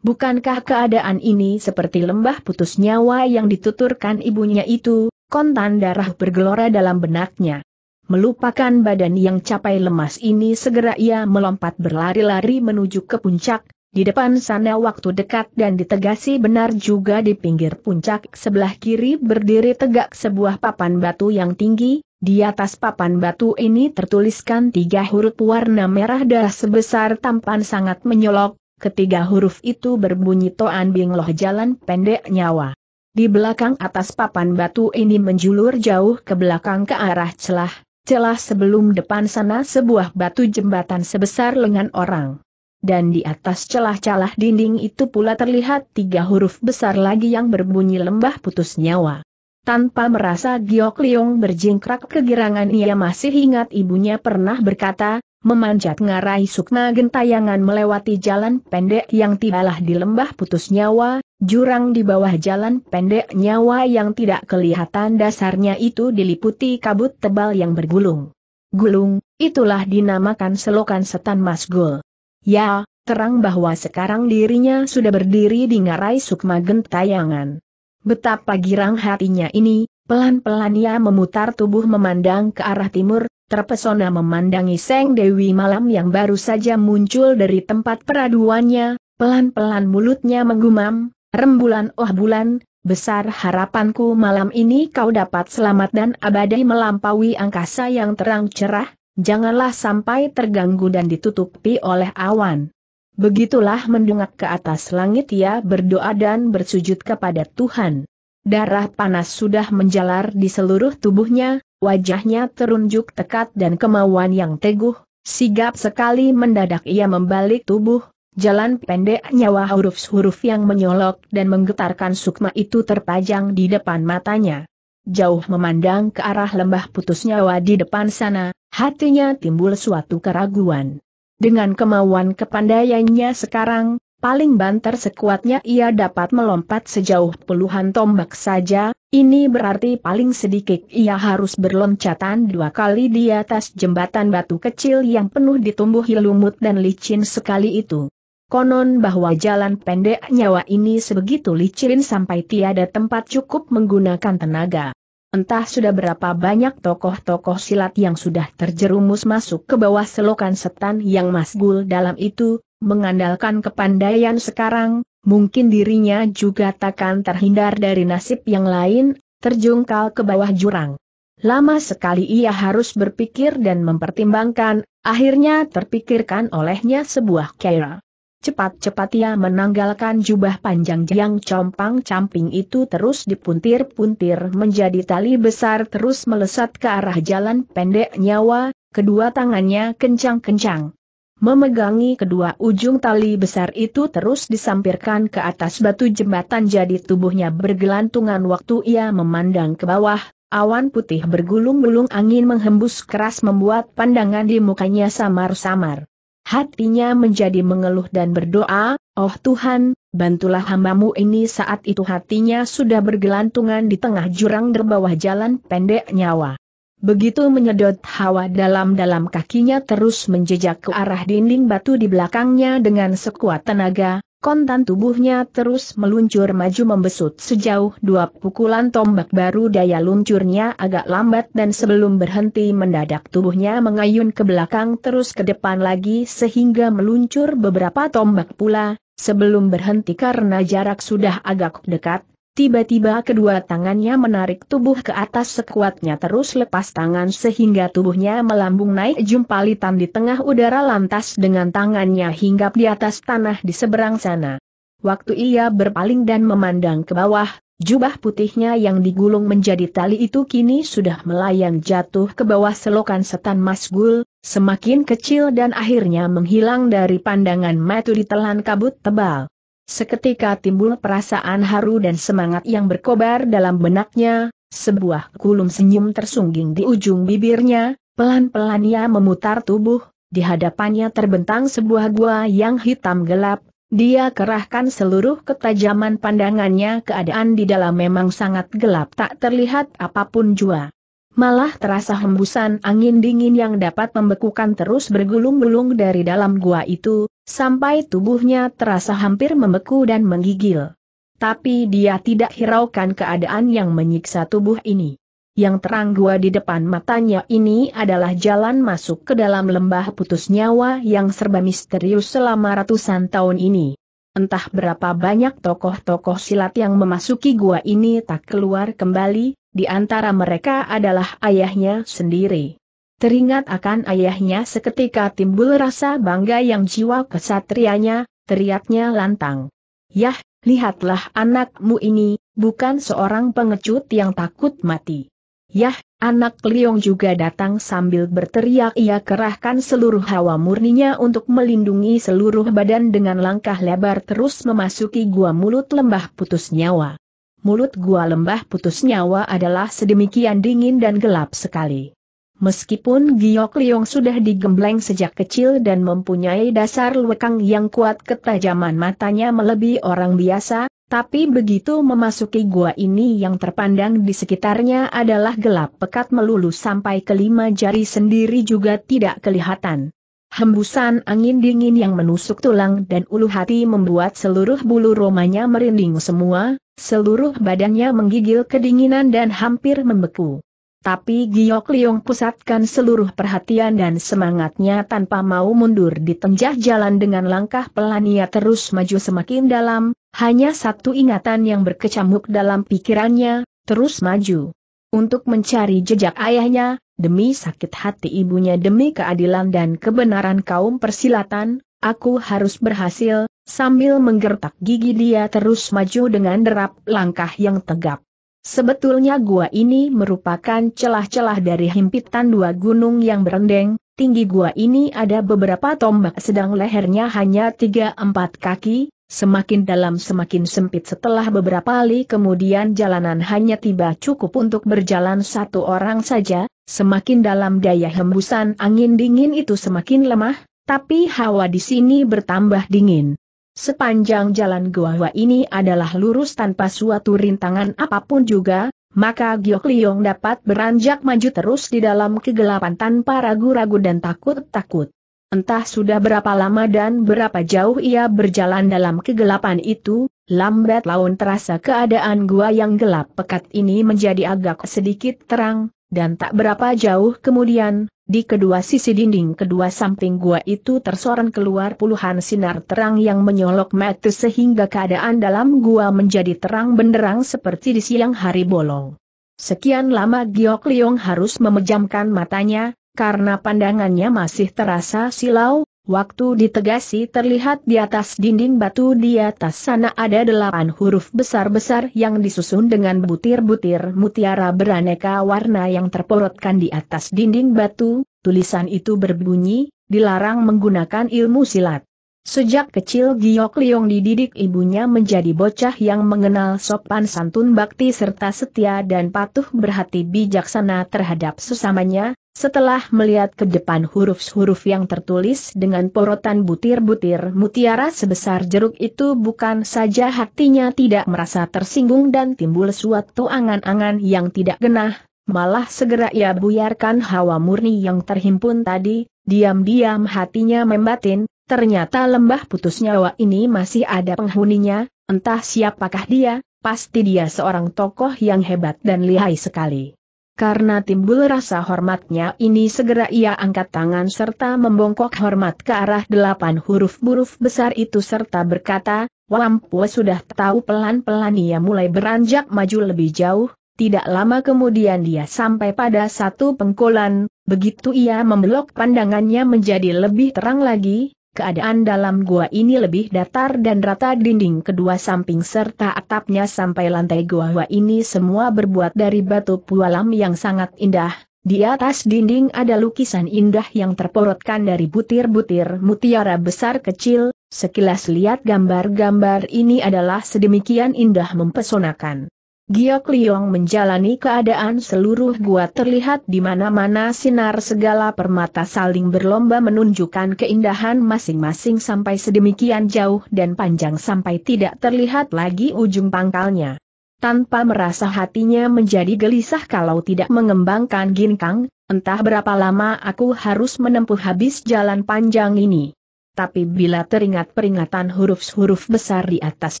Bukankah keadaan ini seperti lembah putus nyawa yang dituturkan ibunya itu, kontan darah bergelora dalam benaknya. Melupakan badan yang capai lemas ini segera ia melompat berlari-lari menuju ke puncak, di depan sana waktu dekat dan ditegasi benar juga di pinggir puncak sebelah kiri berdiri tegak sebuah papan batu yang tinggi, di atas papan batu ini tertuliskan tiga huruf warna merah darah sebesar tampan sangat menyolok, Ketiga huruf itu berbunyi Toan Bingloh jalan pendek nyawa. Di belakang atas papan batu ini menjulur jauh ke belakang ke arah celah, celah sebelum depan sana sebuah batu jembatan sebesar lengan orang. Dan di atas celah-celah dinding itu pula terlihat tiga huruf besar lagi yang berbunyi lembah putus nyawa. Tanpa merasa Giok Leong berjingkrak kegirangan ia masih ingat ibunya pernah berkata, memanjat ngarai sukma gentayangan melewati jalan pendek yang tidaklah di lembah putus nyawa, jurang di bawah jalan pendek nyawa yang tidak kelihatan dasarnya itu diliputi kabut tebal yang bergulung. Gulung, itulah dinamakan selokan setan masgul. Ya, terang bahwa sekarang dirinya sudah berdiri di ngarai sukma gentayangan. Betapa girang hatinya ini, pelan-pelan ia memutar tubuh memandang ke arah timur, terpesona memandangi Seng Dewi malam yang baru saja muncul dari tempat peraduannya, pelan-pelan mulutnya menggumam, rembulan oh bulan, besar harapanku malam ini kau dapat selamat dan abadi melampaui angkasa yang terang cerah, janganlah sampai terganggu dan ditutupi oleh awan. Begitulah mendungak ke atas langit ia berdoa dan bersujud kepada Tuhan. Darah panas sudah menjalar di seluruh tubuhnya, Wajahnya terunjuk tekad dan kemauan yang teguh, sigap sekali mendadak ia membalik tubuh, jalan pendek nyawa huruf-huruf yang menyolok dan menggetarkan sukma itu terpajang di depan matanya. Jauh memandang ke arah lembah putus nyawa di depan sana, hatinya timbul suatu keraguan. Dengan kemauan kepandaiannya sekarang, paling banter sekuatnya ia dapat melompat sejauh puluhan tombak saja, ini berarti paling sedikit ia harus berloncatan dua kali di atas jembatan batu kecil yang penuh ditumbuhi lumut dan licin sekali itu. Konon bahwa jalan pendek nyawa ini sebegitu licin sampai tiada tempat cukup menggunakan tenaga. Entah sudah berapa banyak tokoh-tokoh silat yang sudah terjerumus masuk ke bawah selokan setan yang masgul dalam itu, mengandalkan kepandaian sekarang, mungkin dirinya juga takkan terhindar dari nasib yang lain, terjungkal ke bawah jurang. Lama sekali ia harus berpikir dan mempertimbangkan, akhirnya terpikirkan olehnya sebuah kera. Cepat-cepat ia menanggalkan jubah panjang yang compang-camping itu terus dipuntir-puntir menjadi tali besar terus melesat ke arah jalan pendek nyawa, kedua tangannya kencang-kencang. Memegangi kedua ujung tali besar itu terus disampirkan ke atas batu jembatan jadi tubuhnya bergelantungan waktu ia memandang ke bawah, awan putih bergulung-gulung angin menghembus keras membuat pandangan di mukanya samar-samar. Hatinya menjadi mengeluh dan berdoa, Oh Tuhan, bantulah hambamu ini saat itu hatinya sudah bergelantungan di tengah jurang derbawah jalan pendek nyawa. Begitu menyedot hawa dalam-dalam kakinya terus menjejak ke arah dinding batu di belakangnya dengan sekuat tenaga, kontan tubuhnya terus meluncur maju membesut sejauh dua pukulan tombak baru daya luncurnya agak lambat dan sebelum berhenti mendadak tubuhnya mengayun ke belakang terus ke depan lagi sehingga meluncur beberapa tombak pula, sebelum berhenti karena jarak sudah agak dekat, Tiba-tiba kedua tangannya menarik tubuh ke atas sekuatnya terus lepas tangan sehingga tubuhnya melambung naik jumpalitan di tengah udara lantas dengan tangannya hinggap di atas tanah di seberang sana. Waktu ia berpaling dan memandang ke bawah, jubah putihnya yang digulung menjadi tali itu kini sudah melayang jatuh ke bawah selokan setan masgul, semakin kecil dan akhirnya menghilang dari pandangan mata ditelan kabut tebal. Seketika timbul perasaan haru dan semangat yang berkobar dalam benaknya, sebuah gulung senyum tersungging di ujung bibirnya, pelan-pelan ia memutar tubuh, di hadapannya terbentang sebuah gua yang hitam gelap, dia kerahkan seluruh ketajaman pandangannya keadaan di dalam memang sangat gelap tak terlihat apapun jua. Malah terasa hembusan angin dingin yang dapat membekukan terus bergulung-gulung dari dalam gua itu, sampai tubuhnya terasa hampir membeku dan menggigil. Tapi dia tidak hiraukan keadaan yang menyiksa tubuh ini. Yang terang gua di depan matanya ini adalah jalan masuk ke dalam lembah putus nyawa yang serba misterius selama ratusan tahun ini. Entah berapa banyak tokoh-tokoh silat yang memasuki gua ini tak keluar kembali, di antara mereka adalah ayahnya sendiri. Teringat akan ayahnya seketika timbul rasa bangga yang jiwa kesatrianya, teriaknya lantang. Yah, lihatlah anakmu ini, bukan seorang pengecut yang takut mati. Yah, anak Liong juga datang sambil berteriak ia kerahkan seluruh hawa murninya untuk melindungi seluruh badan dengan langkah lebar terus memasuki gua mulut lembah putus nyawa. Mulut gua lembah putus nyawa adalah sedemikian dingin dan gelap sekali. Meskipun Giok Liong sudah digembleng sejak kecil dan mempunyai dasar lekang yang kuat ketajaman matanya melebihi orang biasa, tapi begitu memasuki gua ini yang terpandang di sekitarnya adalah gelap pekat melulu sampai kelima jari sendiri juga tidak kelihatan. Hembusan angin dingin yang menusuk tulang dan ulu hati membuat seluruh bulu romanya merinding semua, seluruh badannya menggigil kedinginan dan hampir membeku. Tapi Giok Liong pusatkan seluruh perhatian dan semangatnya tanpa mau mundur di tengah jalan dengan langkah pelan ia terus maju semakin dalam, hanya satu ingatan yang berkecamuk dalam pikirannya, terus maju. Untuk mencari jejak ayahnya, demi sakit hati ibunya demi keadilan dan kebenaran kaum persilatan, aku harus berhasil, sambil menggertak gigi dia terus maju dengan derap langkah yang tegap. Sebetulnya gua ini merupakan celah-celah dari himpitan dua gunung yang berendeng, tinggi gua ini ada beberapa tombak sedang lehernya hanya 3-4 kaki, semakin dalam semakin sempit setelah beberapa kali kemudian jalanan hanya tiba cukup untuk berjalan satu orang saja, semakin dalam daya hembusan angin dingin itu semakin lemah, tapi hawa di sini bertambah dingin. Sepanjang jalan gua ini adalah lurus tanpa suatu rintangan apapun juga, maka Giok Liong dapat beranjak maju terus di dalam kegelapan tanpa ragu-ragu dan takut-takut. Entah sudah berapa lama dan berapa jauh ia berjalan dalam kegelapan itu, lambat laun terasa keadaan gua yang gelap pekat ini menjadi agak sedikit terang, dan tak berapa jauh kemudian, di kedua sisi dinding kedua samping gua itu tersorot keluar puluhan sinar terang yang menyolok mata sehingga keadaan dalam gua menjadi terang benderang seperti di siang hari bolong. Sekian lama Giok Liong harus memejamkan matanya, karena pandangannya masih terasa silau, Waktu ditegasi terlihat di atas dinding batu di atas sana ada delapan huruf besar-besar yang disusun dengan butir-butir mutiara beraneka warna yang terporotkan di atas dinding batu, tulisan itu berbunyi, dilarang menggunakan ilmu silat. Sejak kecil Giok Liong dididik ibunya menjadi bocah yang mengenal sopan santun bakti serta setia dan patuh berhati bijaksana terhadap sesamanya, setelah melihat ke depan huruf-huruf yang tertulis dengan porotan butir-butir mutiara sebesar jeruk itu bukan saja hatinya tidak merasa tersinggung dan timbul suatu angan-angan yang tidak genah, malah segera ia buyarkan hawa murni yang terhimpun tadi, diam-diam hatinya membatin, ternyata lembah putus nyawa ini masih ada penghuninya, entah siapakah dia, pasti dia seorang tokoh yang hebat dan lihai sekali. Karena timbul rasa hormatnya ini segera ia angkat tangan serta membongkok hormat ke arah delapan huruf-huruf besar itu serta berkata, Wampu sudah tahu pelan-pelan ia mulai beranjak maju lebih jauh, tidak lama kemudian dia sampai pada satu pengkolan, begitu ia membelok pandangannya menjadi lebih terang lagi, keadaan dalam gua ini lebih datar dan rata dinding kedua samping serta atapnya sampai lantai gua ini semua berbuat dari batu pualam yang sangat indah. Di atas dinding ada lukisan indah yang terporotkan dari butir-butir mutiara besar kecil, sekilas lihat gambar-gambar ini adalah sedemikian indah mempesonakan. Giok Liong menjalani keadaan seluruh gua terlihat di mana-mana sinar segala permata saling berlomba menunjukkan keindahan masing-masing sampai sedemikian jauh dan panjang sampai tidak terlihat lagi ujung pangkalnya. Tanpa merasa hatinya menjadi gelisah kalau tidak mengembangkan ginkang, entah berapa lama aku harus menempuh habis jalan panjang ini tapi bila teringat peringatan huruf-huruf besar di atas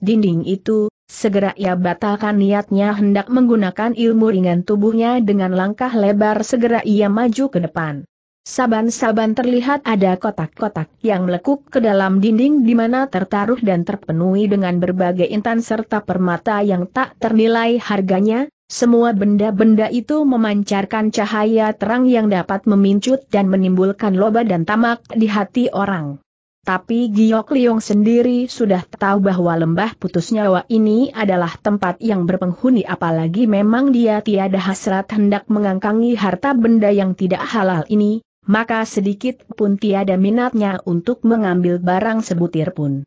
dinding itu, segera ia batalkan niatnya hendak menggunakan ilmu ringan tubuhnya dengan langkah lebar segera ia maju ke depan. Saban-saban terlihat ada kotak-kotak yang melekuk ke dalam dinding di mana tertaruh dan terpenuhi dengan berbagai intan serta permata yang tak ternilai harganya, semua benda-benda itu memancarkan cahaya terang yang dapat memincut dan menimbulkan loba dan tamak di hati orang. Tapi Giok Liong sendiri sudah tahu bahwa lembah putus nyawa ini adalah tempat yang berpenghuni apalagi memang dia tiada hasrat hendak mengangkangi harta benda yang tidak halal ini, maka sedikit pun tiada minatnya untuk mengambil barang sebutir pun.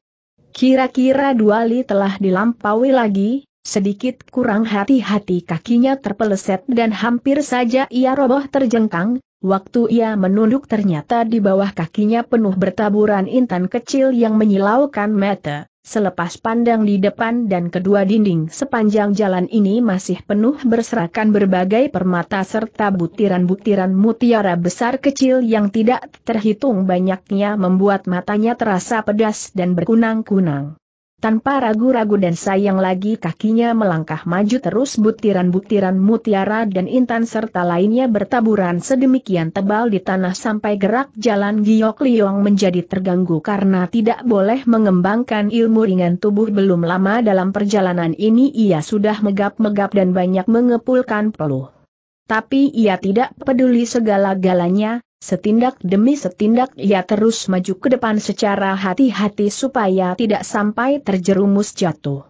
Kira-kira dua li telah dilampaui lagi, Sedikit kurang hati-hati kakinya terpeleset dan hampir saja ia roboh terjengkang, Waktu ia menunduk ternyata di bawah kakinya penuh bertaburan intan kecil yang menyilaukan mata. Selepas pandang di depan dan kedua dinding sepanjang jalan ini masih penuh berserakan berbagai permata serta butiran-butiran mutiara besar kecil yang tidak terhitung banyaknya membuat matanya terasa pedas dan berkunang-kunang. Tanpa ragu-ragu dan sayang lagi kakinya melangkah maju terus butiran-butiran mutiara dan intan serta lainnya bertaburan sedemikian tebal di tanah sampai gerak jalan Giok Liong menjadi terganggu karena tidak boleh mengembangkan ilmu ringan tubuh belum lama dalam perjalanan ini ia sudah megap-megap dan banyak mengepulkan peluh. Tapi ia tidak peduli segala-galanya, Setindak demi setindak ia terus maju ke depan secara hati-hati supaya tidak sampai terjerumus jatuh.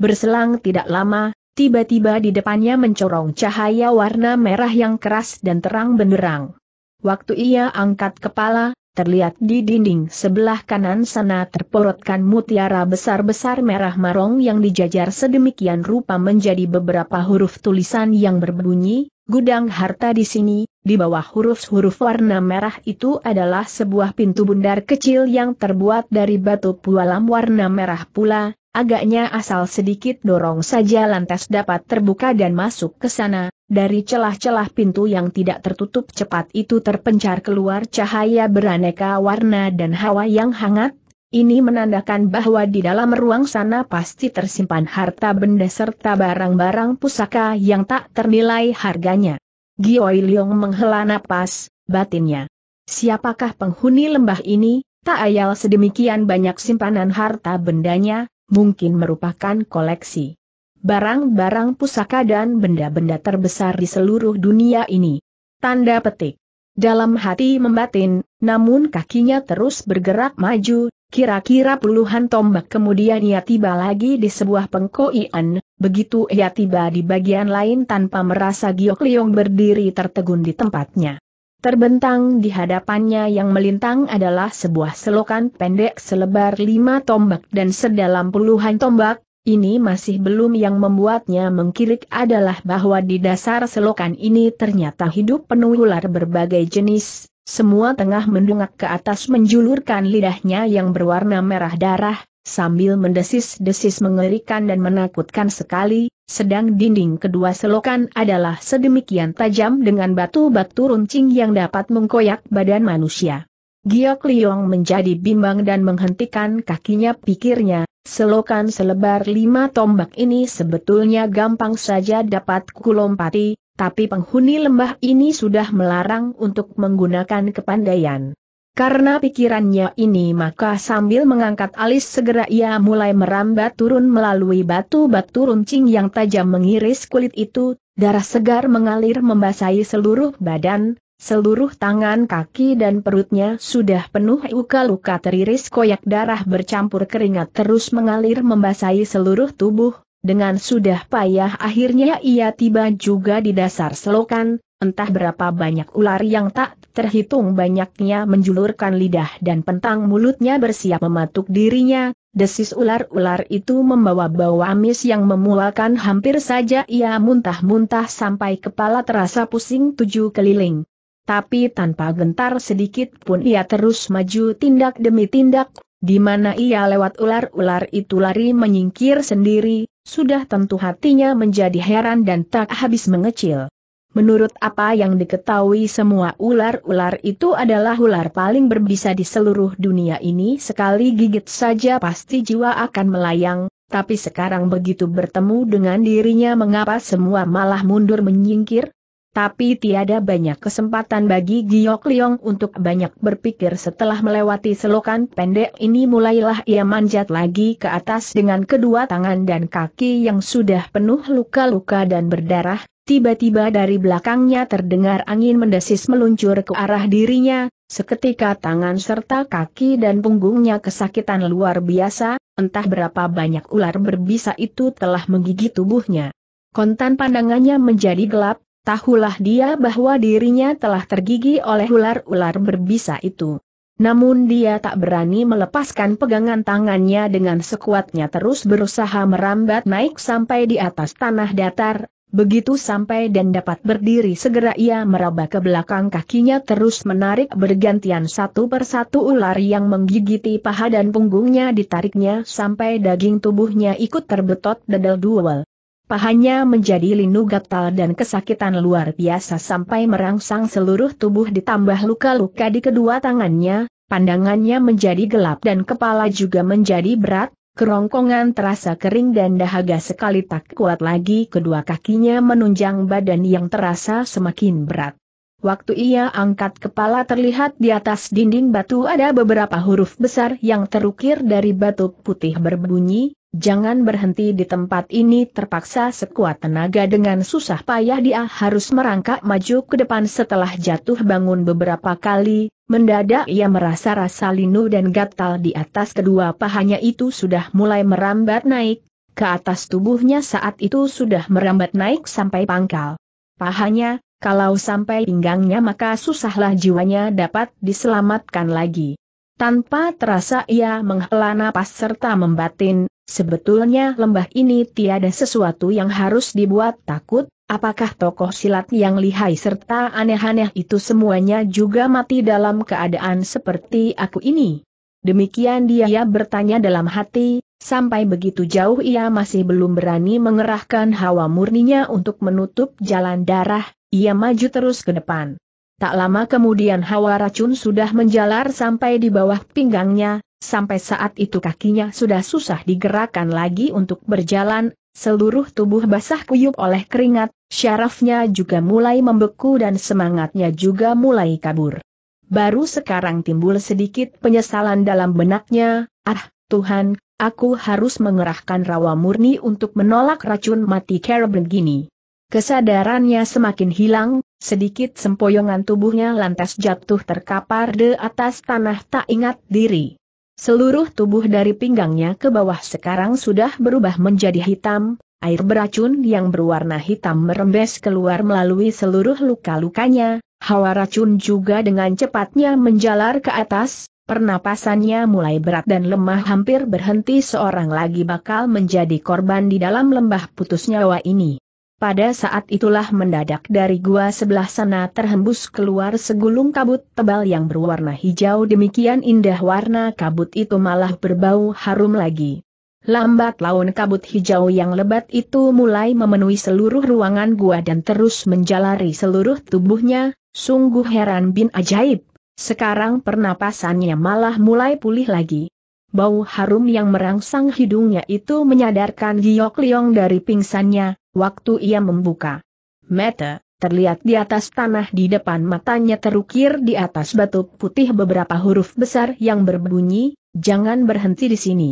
Berselang tidak lama, tiba-tiba di depannya mencorong cahaya warna merah yang keras dan terang benderang. Waktu ia angkat kepala, terlihat di dinding sebelah kanan sana terporotkan mutiara besar-besar merah marong yang dijajar sedemikian rupa menjadi beberapa huruf tulisan yang berbunyi, gudang harta di sini, di bawah huruf-huruf warna merah itu adalah sebuah pintu bundar kecil yang terbuat dari batu pualam warna merah pula, agaknya asal sedikit dorong saja lantas dapat terbuka dan masuk ke sana, dari celah-celah pintu yang tidak tertutup cepat itu terpencar keluar cahaya beraneka warna dan hawa yang hangat, ini menandakan bahwa di dalam ruang sana pasti tersimpan harta benda serta barang-barang pusaka yang tak ternilai harganya. Gioi Leong menghela napas, batinnya. Siapakah penghuni lembah ini? Tak ayal sedemikian banyak simpanan harta bendanya, mungkin merupakan koleksi. Barang-barang pusaka dan benda-benda terbesar di seluruh dunia ini. Tanda petik. Dalam hati membatin, namun kakinya terus bergerak maju, Kira-kira puluhan tombak kemudian ia tiba lagi di sebuah pengkoian, begitu ia tiba di bagian lain tanpa merasa Giok Liong berdiri tertegun di tempatnya. Terbentang di hadapannya yang melintang adalah sebuah selokan pendek selebar lima tombak dan sedalam puluhan tombak, ini masih belum yang membuatnya mengkilik adalah bahwa di dasar selokan ini ternyata hidup penuh ular berbagai jenis, semua tengah mendungak ke atas menjulurkan lidahnya yang berwarna merah darah, sambil mendesis-desis mengerikan dan menakutkan sekali, sedang dinding kedua selokan adalah sedemikian tajam dengan batu-batu runcing yang dapat mengkoyak badan manusia. Giok Liong menjadi bimbang dan menghentikan kakinya pikirnya, selokan selebar lima tombak ini sebetulnya gampang saja dapat kulompati, tapi penghuni lembah ini sudah melarang untuk menggunakan kepandaian. Karena pikirannya ini maka sambil mengangkat alis segera ia mulai merambat turun melalui batu-batu runcing yang tajam mengiris kulit itu, darah segar mengalir membasahi seluruh badan, seluruh tangan kaki dan perutnya sudah penuh luka-luka teriris koyak darah bercampur keringat terus mengalir membasahi seluruh tubuh, dengan sudah payah akhirnya ia tiba juga di dasar selokan, entah berapa banyak ular yang tak terhitung banyaknya menjulurkan lidah dan pentang mulutnya bersiap mematuk dirinya, desis ular-ular itu membawa bau amis yang memualkan hampir saja ia muntah-muntah sampai kepala terasa pusing tujuh keliling. Tapi tanpa gentar sedikit pun ia terus maju tindak demi tindak, di mana ia lewat ular-ular itu lari menyingkir sendiri, sudah tentu hatinya menjadi heran dan tak habis mengecil. Menurut apa yang diketahui semua ular-ular itu adalah ular paling berbisa di seluruh dunia ini sekali gigit saja pasti jiwa akan melayang, tapi sekarang begitu bertemu dengan dirinya mengapa semua malah mundur menyingkir? tapi tiada banyak kesempatan bagi Giok Leong untuk banyak berpikir setelah melewati selokan pendek ini mulailah ia manjat lagi ke atas dengan kedua tangan dan kaki yang sudah penuh luka-luka dan berdarah, tiba-tiba dari belakangnya terdengar angin mendesis meluncur ke arah dirinya, seketika tangan serta kaki dan punggungnya kesakitan luar biasa, entah berapa banyak ular berbisa itu telah menggigit tubuhnya. Kontan pandangannya menjadi gelap, Tahulah dia bahwa dirinya telah tergigi oleh ular-ular berbisa itu. Namun dia tak berani melepaskan pegangan tangannya dengan sekuatnya terus berusaha merambat naik sampai di atas tanah datar, begitu sampai dan dapat berdiri segera ia meraba ke belakang kakinya terus menarik bergantian satu persatu ular yang menggigiti paha dan punggungnya ditariknya sampai daging tubuhnya ikut terbetot dedel duel. Pahanya menjadi linu gatal dan kesakitan luar biasa sampai merangsang seluruh tubuh ditambah luka-luka di kedua tangannya, pandangannya menjadi gelap dan kepala juga menjadi berat, kerongkongan terasa kering dan dahaga sekali tak kuat lagi kedua kakinya menunjang badan yang terasa semakin berat. Waktu ia angkat kepala terlihat di atas dinding batu ada beberapa huruf besar yang terukir dari batu putih berbunyi, Jangan berhenti di tempat ini terpaksa sekuat tenaga dengan susah payah dia harus merangkak maju ke depan setelah jatuh bangun beberapa kali, mendadak ia merasa rasa linu dan gatal di atas kedua pahanya itu sudah mulai merambat naik, ke atas tubuhnya saat itu sudah merambat naik sampai pangkal. Pahanya, kalau sampai pinggangnya maka susahlah jiwanya dapat diselamatkan lagi. Tanpa terasa ia menghela napas serta membatin, sebetulnya lembah ini tiada sesuatu yang harus dibuat takut, apakah tokoh silat yang lihai serta aneh-aneh itu semuanya juga mati dalam keadaan seperti aku ini. Demikian dia bertanya dalam hati, sampai begitu jauh ia masih belum berani mengerahkan hawa murninya untuk menutup jalan darah, ia maju terus ke depan. Tak lama kemudian hawa racun sudah menjalar sampai di bawah pinggangnya, sampai saat itu kakinya sudah susah digerakkan lagi untuk berjalan, seluruh tubuh basah kuyup oleh keringat, syarafnya juga mulai membeku dan semangatnya juga mulai kabur. Baru sekarang timbul sedikit penyesalan dalam benaknya, ah, Tuhan, aku harus mengerahkan rawa murni untuk menolak racun mati kera begini. Kesadarannya semakin hilang, sedikit sempoyongan tubuhnya lantas jatuh terkapar di atas tanah tak ingat diri. Seluruh tubuh dari pinggangnya ke bawah sekarang sudah berubah menjadi hitam, air beracun yang berwarna hitam merembes keluar melalui seluruh luka-lukanya, hawa racun juga dengan cepatnya menjalar ke atas, pernapasannya mulai berat dan lemah hampir berhenti seorang lagi bakal menjadi korban di dalam lembah putus nyawa ini. Pada saat itulah mendadak dari gua sebelah sana terhembus keluar segulung kabut tebal yang berwarna hijau demikian indah warna kabut itu malah berbau harum lagi. Lambat laun kabut hijau yang lebat itu mulai memenuhi seluruh ruangan gua dan terus menjalari seluruh tubuhnya, sungguh heran bin ajaib. Sekarang pernapasannya malah mulai pulih lagi. Bau harum yang merangsang hidungnya itu menyadarkan Giok Liong dari pingsannya, Waktu ia membuka mata, terlihat di atas tanah di depan matanya terukir di atas batu putih beberapa huruf besar yang berbunyi, jangan berhenti di sini.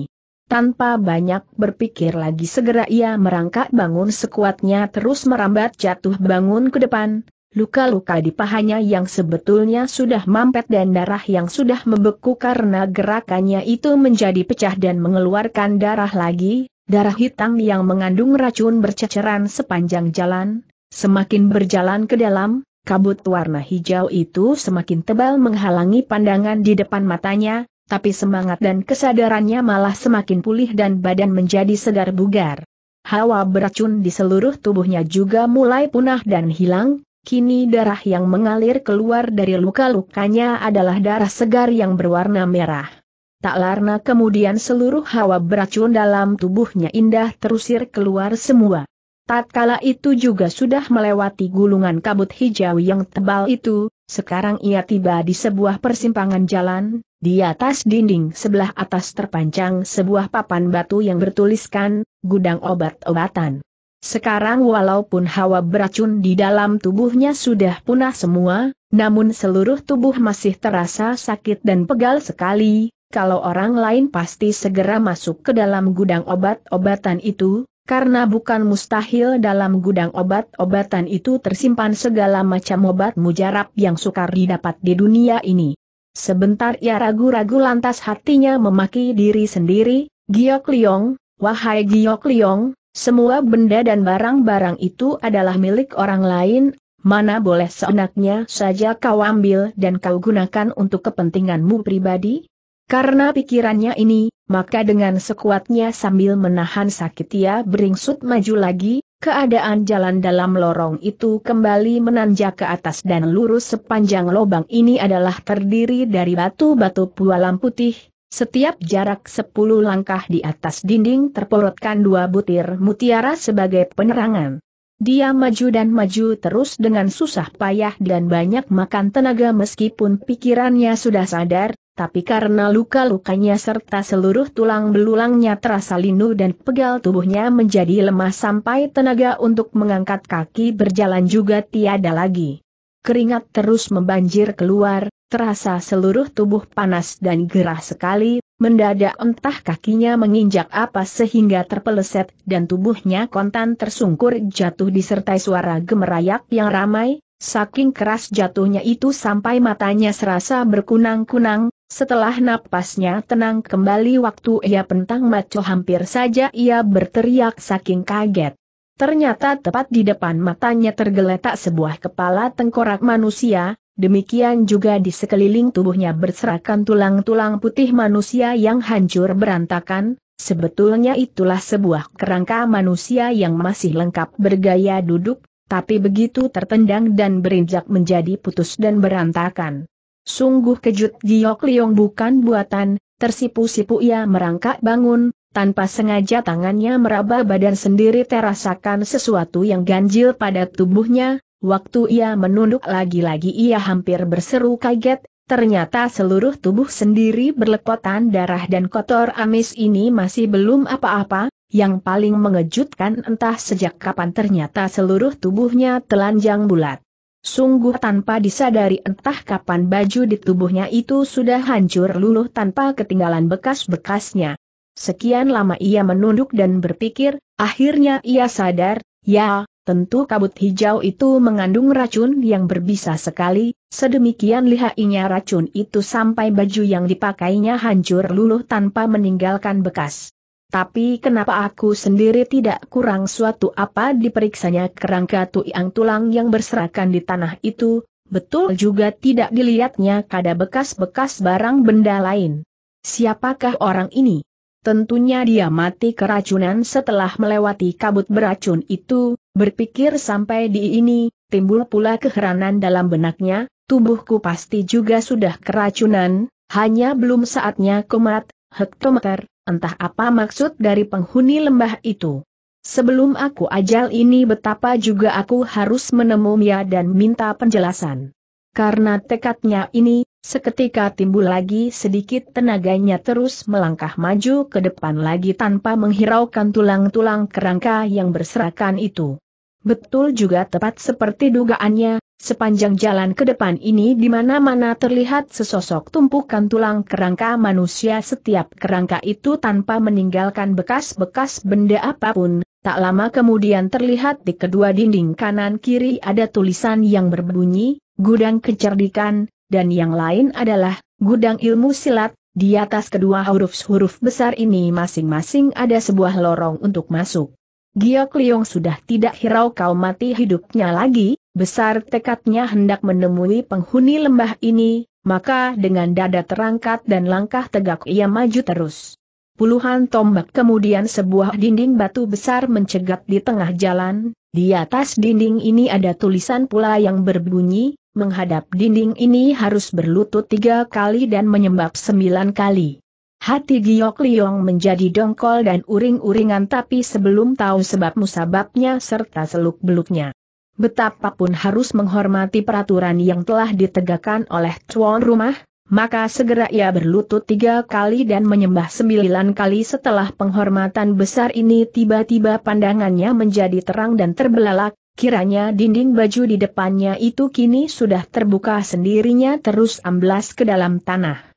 Tanpa banyak berpikir lagi segera ia merangkak bangun sekuatnya terus merambat jatuh bangun ke depan, luka-luka di pahanya yang sebetulnya sudah mampet dan darah yang sudah membeku karena gerakannya itu menjadi pecah dan mengeluarkan darah lagi, Darah hitam yang mengandung racun berceceran sepanjang jalan, semakin berjalan ke dalam, kabut warna hijau itu semakin tebal menghalangi pandangan di depan matanya, tapi semangat dan kesadarannya malah semakin pulih dan badan menjadi segar bugar. Hawa beracun di seluruh tubuhnya juga mulai punah dan hilang, kini darah yang mengalir keluar dari luka-lukanya adalah darah segar yang berwarna merah. Tak larna kemudian seluruh hawa beracun dalam tubuhnya indah terusir keluar semua. Tatkala itu juga sudah melewati gulungan kabut hijau yang tebal itu, sekarang ia tiba di sebuah persimpangan jalan, di atas dinding sebelah atas terpanjang sebuah papan batu yang bertuliskan, gudang obat-obatan. Sekarang walaupun hawa beracun di dalam tubuhnya sudah punah semua, namun seluruh tubuh masih terasa sakit dan pegal sekali, kalau orang lain pasti segera masuk ke dalam gudang obat-obatan itu, karena bukan mustahil dalam gudang obat-obatan itu tersimpan segala macam obat mujarab yang sukar didapat di dunia ini. Sebentar ia ragu-ragu lantas hatinya memaki diri sendiri, Giok Liong, wahai Giok Liong, semua benda dan barang-barang itu adalah milik orang lain, mana boleh seenaknya saja kau ambil dan kau gunakan untuk kepentinganmu pribadi? Karena pikirannya ini, maka dengan sekuatnya sambil menahan sakit ia beringsut maju lagi, keadaan jalan dalam lorong itu kembali menanjak ke atas dan lurus sepanjang lobang ini adalah terdiri dari batu-batu pualam putih, setiap jarak sepuluh langkah di atas dinding terporotkan dua butir mutiara sebagai penerangan. Dia maju dan maju terus dengan susah payah dan banyak makan tenaga meskipun pikirannya sudah sadar, tapi karena luka-lukanya serta seluruh tulang belulangnya terasa linu dan pegal tubuhnya menjadi lemah sampai tenaga untuk mengangkat kaki berjalan juga tiada lagi. Keringat terus membanjir keluar, terasa seluruh tubuh panas dan gerah sekali, mendadak entah kakinya menginjak apa sehingga terpeleset dan tubuhnya kontan tersungkur jatuh disertai suara gemerayak yang ramai, Saking keras jatuhnya itu sampai matanya serasa berkunang-kunang, setelah napasnya tenang kembali waktu ia pentang maco hampir saja ia berteriak saking kaget. Ternyata tepat di depan matanya tergeletak sebuah kepala tengkorak manusia, demikian juga di sekeliling tubuhnya berserakan tulang-tulang putih manusia yang hancur berantakan, sebetulnya itulah sebuah kerangka manusia yang masih lengkap bergaya duduk, tapi begitu tertendang dan berinjak menjadi putus dan berantakan. Sungguh kejut Giok Liong bukan buatan, tersipu-sipu ia merangkak bangun, tanpa sengaja tangannya meraba badan sendiri terasakan sesuatu yang ganjil pada tubuhnya, waktu ia menunduk lagi-lagi ia hampir berseru kaget, ternyata seluruh tubuh sendiri berlepotan darah dan kotor amis ini masih belum apa-apa, yang paling mengejutkan entah sejak kapan ternyata seluruh tubuhnya telanjang bulat. Sungguh tanpa disadari entah kapan baju di tubuhnya itu sudah hancur luluh tanpa ketinggalan bekas-bekasnya. Sekian lama ia menunduk dan berpikir, akhirnya ia sadar, ya, tentu kabut hijau itu mengandung racun yang berbisa sekali, sedemikian lihainya racun itu sampai baju yang dipakainya hancur luluh tanpa meninggalkan bekas. Tapi kenapa aku sendiri tidak kurang suatu apa diperiksanya kerangka tulang tulang yang berserakan di tanah itu, betul juga tidak dilihatnya kada bekas-bekas barang benda lain. Siapakah orang ini? Tentunya dia mati keracunan setelah melewati kabut beracun itu, berpikir sampai di ini, timbul pula keheranan dalam benaknya, tubuhku pasti juga sudah keracunan, hanya belum saatnya kumat, hektometer, Entah apa maksud dari penghuni lembah itu. Sebelum aku ajal ini betapa juga aku harus menemuinya dan minta penjelasan. Karena tekadnya ini, seketika timbul lagi sedikit tenaganya terus melangkah maju ke depan lagi tanpa menghiraukan tulang-tulang kerangka yang berserakan itu. Betul juga tepat seperti dugaannya, Sepanjang jalan ke depan ini di mana-mana terlihat sesosok tumpukan tulang kerangka manusia setiap kerangka itu tanpa meninggalkan bekas-bekas benda apapun, tak lama kemudian terlihat di kedua dinding kanan-kiri ada tulisan yang berbunyi, gudang kecerdikan, dan yang lain adalah, gudang ilmu silat, di atas kedua huruf-huruf besar ini masing-masing ada sebuah lorong untuk masuk. Giok Liong sudah tidak hirau kau mati hidupnya lagi, besar tekadnya hendak menemui penghuni lembah ini, maka dengan dada terangkat dan langkah tegak ia maju terus. Puluhan tombak kemudian sebuah dinding batu besar mencegat di tengah jalan, di atas dinding ini ada tulisan pula yang berbunyi, menghadap dinding ini harus berlutut tiga kali dan menyembah sembilan kali. Hati Giok Liong menjadi dongkol dan uring-uringan tapi sebelum tahu sebab musababnya serta seluk-beluknya. Betapapun harus menghormati peraturan yang telah ditegakkan oleh tuan rumah, maka segera ia berlutut tiga kali dan menyembah sembilan kali setelah penghormatan besar ini tiba-tiba pandangannya menjadi terang dan terbelalak, Kiranya dinding baju di depannya itu kini sudah terbuka sendirinya terus amblas ke dalam tanah.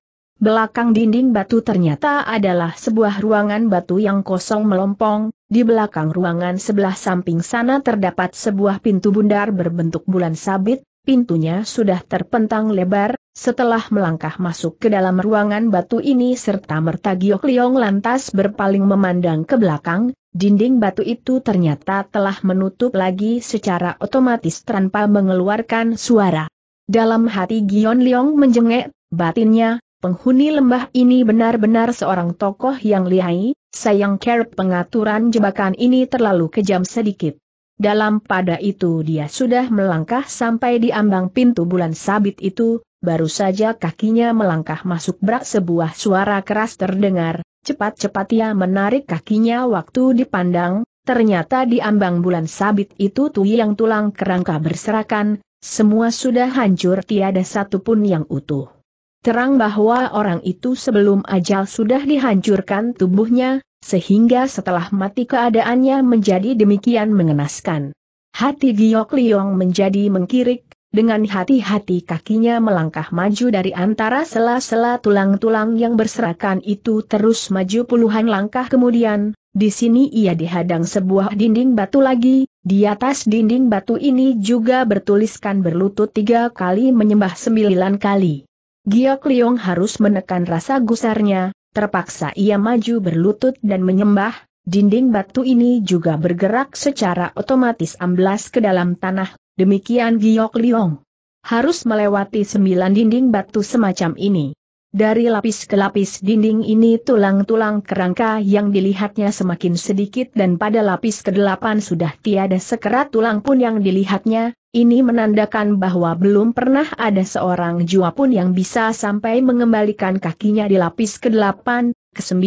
Belakang dinding batu ternyata adalah sebuah ruangan batu yang kosong melompong, di belakang ruangan sebelah samping sana terdapat sebuah pintu bundar berbentuk bulan sabit, pintunya sudah terpentang lebar, setelah melangkah masuk ke dalam ruangan batu ini serta merta Giok Liong lantas berpaling memandang ke belakang, dinding batu itu ternyata telah menutup lagi secara otomatis tanpa mengeluarkan suara. Dalam hati Gion Liong menjengek, batinnya, Penghuni lembah ini benar-benar seorang tokoh yang lihai, sayang care pengaturan jebakan ini terlalu kejam sedikit. Dalam pada itu dia sudah melangkah sampai di ambang pintu bulan sabit itu, baru saja kakinya melangkah masuk berak sebuah suara keras terdengar, cepat-cepat ia menarik kakinya waktu dipandang, ternyata di ambang bulan sabit itu tuyang tulang kerangka berserakan, semua sudah hancur tiada satupun yang utuh terang bahwa orang itu sebelum ajal sudah dihancurkan tubuhnya, sehingga setelah mati keadaannya menjadi demikian mengenaskan. Hati Giok Liong menjadi mengkirik, dengan hati-hati kakinya melangkah maju dari antara sela-sela tulang-tulang yang berserakan itu terus maju puluhan langkah kemudian, di sini ia dihadang sebuah dinding batu lagi, di atas dinding batu ini juga bertuliskan berlutut tiga kali menyembah sembilan kali. Giok Leong harus menekan rasa gusarnya, terpaksa ia maju berlutut dan menyembah, dinding batu ini juga bergerak secara otomatis amblas ke dalam tanah, demikian Giok Leong. Harus melewati sembilan dinding batu semacam ini. Dari lapis ke lapis dinding ini tulang-tulang kerangka yang dilihatnya semakin sedikit dan pada lapis ke-8 sudah tiada sekerat tulang pun yang dilihatnya, ini menandakan bahwa belum pernah ada seorang jua pun yang bisa sampai mengembalikan kakinya di lapis ke-8, ke-9.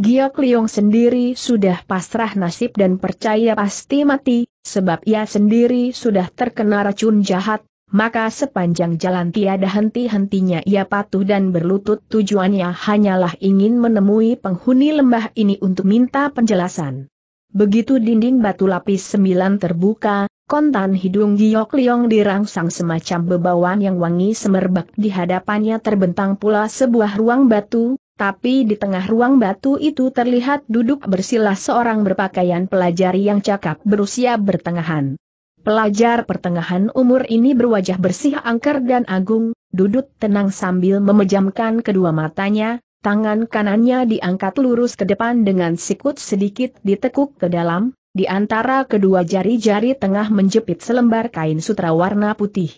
Giok Liong sendiri sudah pasrah nasib dan percaya pasti mati, sebab ia sendiri sudah terkena racun jahat, maka sepanjang jalan tiada henti-hentinya ia patuh dan berlutut tujuannya hanyalah ingin menemui penghuni lembah ini untuk minta penjelasan. Begitu dinding batu lapis sembilan terbuka, Kontan hidung Giok Liong dirangsang semacam bebawan yang wangi semerbak di hadapannya terbentang pula sebuah ruang batu, tapi di tengah ruang batu itu terlihat duduk bersila seorang berpakaian pelajar yang cakap berusia bertengahan. Pelajar pertengahan umur ini berwajah bersih angker dan agung, duduk tenang sambil memejamkan kedua matanya, tangan kanannya diangkat lurus ke depan dengan sikut sedikit ditekuk ke dalam, di antara kedua jari-jari tengah menjepit selembar kain sutra warna putih.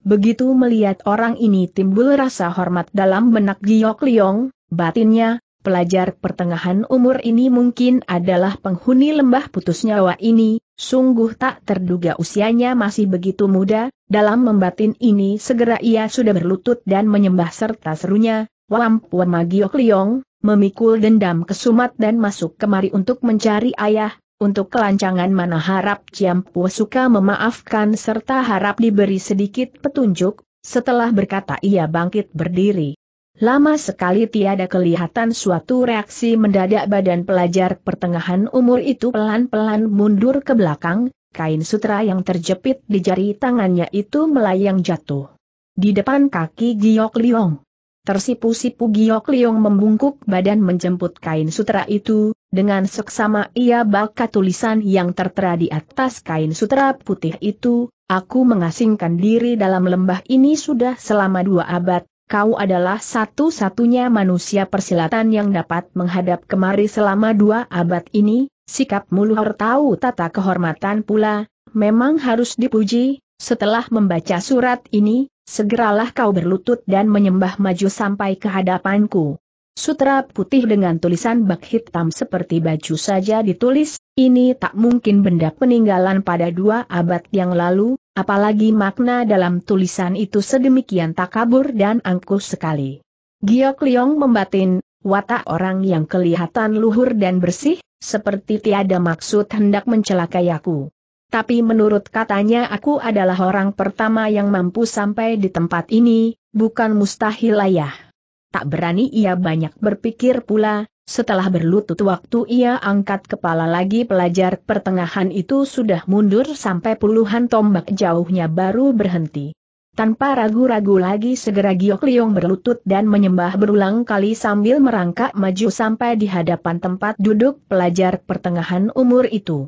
Begitu melihat orang ini timbul rasa hormat dalam benak Giok Liong, batinnya, pelajar pertengahan umur ini mungkin adalah penghuni lembah putus nyawa ini, sungguh tak terduga usianya masih begitu muda, dalam membatin ini segera ia sudah berlutut dan menyembah serta serunya, Wampuan Magiok Liong, memikul dendam kesumat dan masuk kemari untuk mencari ayah, untuk kelancangan mana harap Jam suka memaafkan serta harap diberi sedikit petunjuk, setelah berkata ia bangkit berdiri. Lama sekali tiada kelihatan suatu reaksi mendadak badan pelajar pertengahan umur itu pelan-pelan mundur ke belakang, kain sutra yang terjepit di jari tangannya itu melayang jatuh. Di depan kaki Giok Liong. Tersipu-sipu Giok Liong membungkuk badan menjemput kain sutra itu, dengan seksama ia baca tulisan yang tertera di atas kain sutra putih itu, aku mengasingkan diri dalam lembah ini sudah selama dua abad, kau adalah satu-satunya manusia persilatan yang dapat menghadap kemari selama dua abad ini, Sikap luhur tahu tata kehormatan pula, memang harus dipuji, setelah membaca surat ini, segeralah kau berlutut dan menyembah maju sampai ke hadapanku. Sutra putih dengan tulisan bak hitam seperti baju saja ditulis, ini tak mungkin benda peninggalan pada dua abad yang lalu, apalagi makna dalam tulisan itu sedemikian takabur dan angkuh sekali. Giok Leong membatin, watak orang yang kelihatan luhur dan bersih, seperti tiada maksud hendak mencelakai aku. Tapi menurut katanya aku adalah orang pertama yang mampu sampai di tempat ini, bukan mustahil ayah. Ya tak berani ia banyak berpikir pula, setelah berlutut waktu ia angkat kepala lagi pelajar pertengahan itu sudah mundur sampai puluhan tombak jauhnya baru berhenti. Tanpa ragu-ragu lagi segera Giok Liong berlutut dan menyembah berulang kali sambil merangkak maju sampai di hadapan tempat duduk pelajar pertengahan umur itu.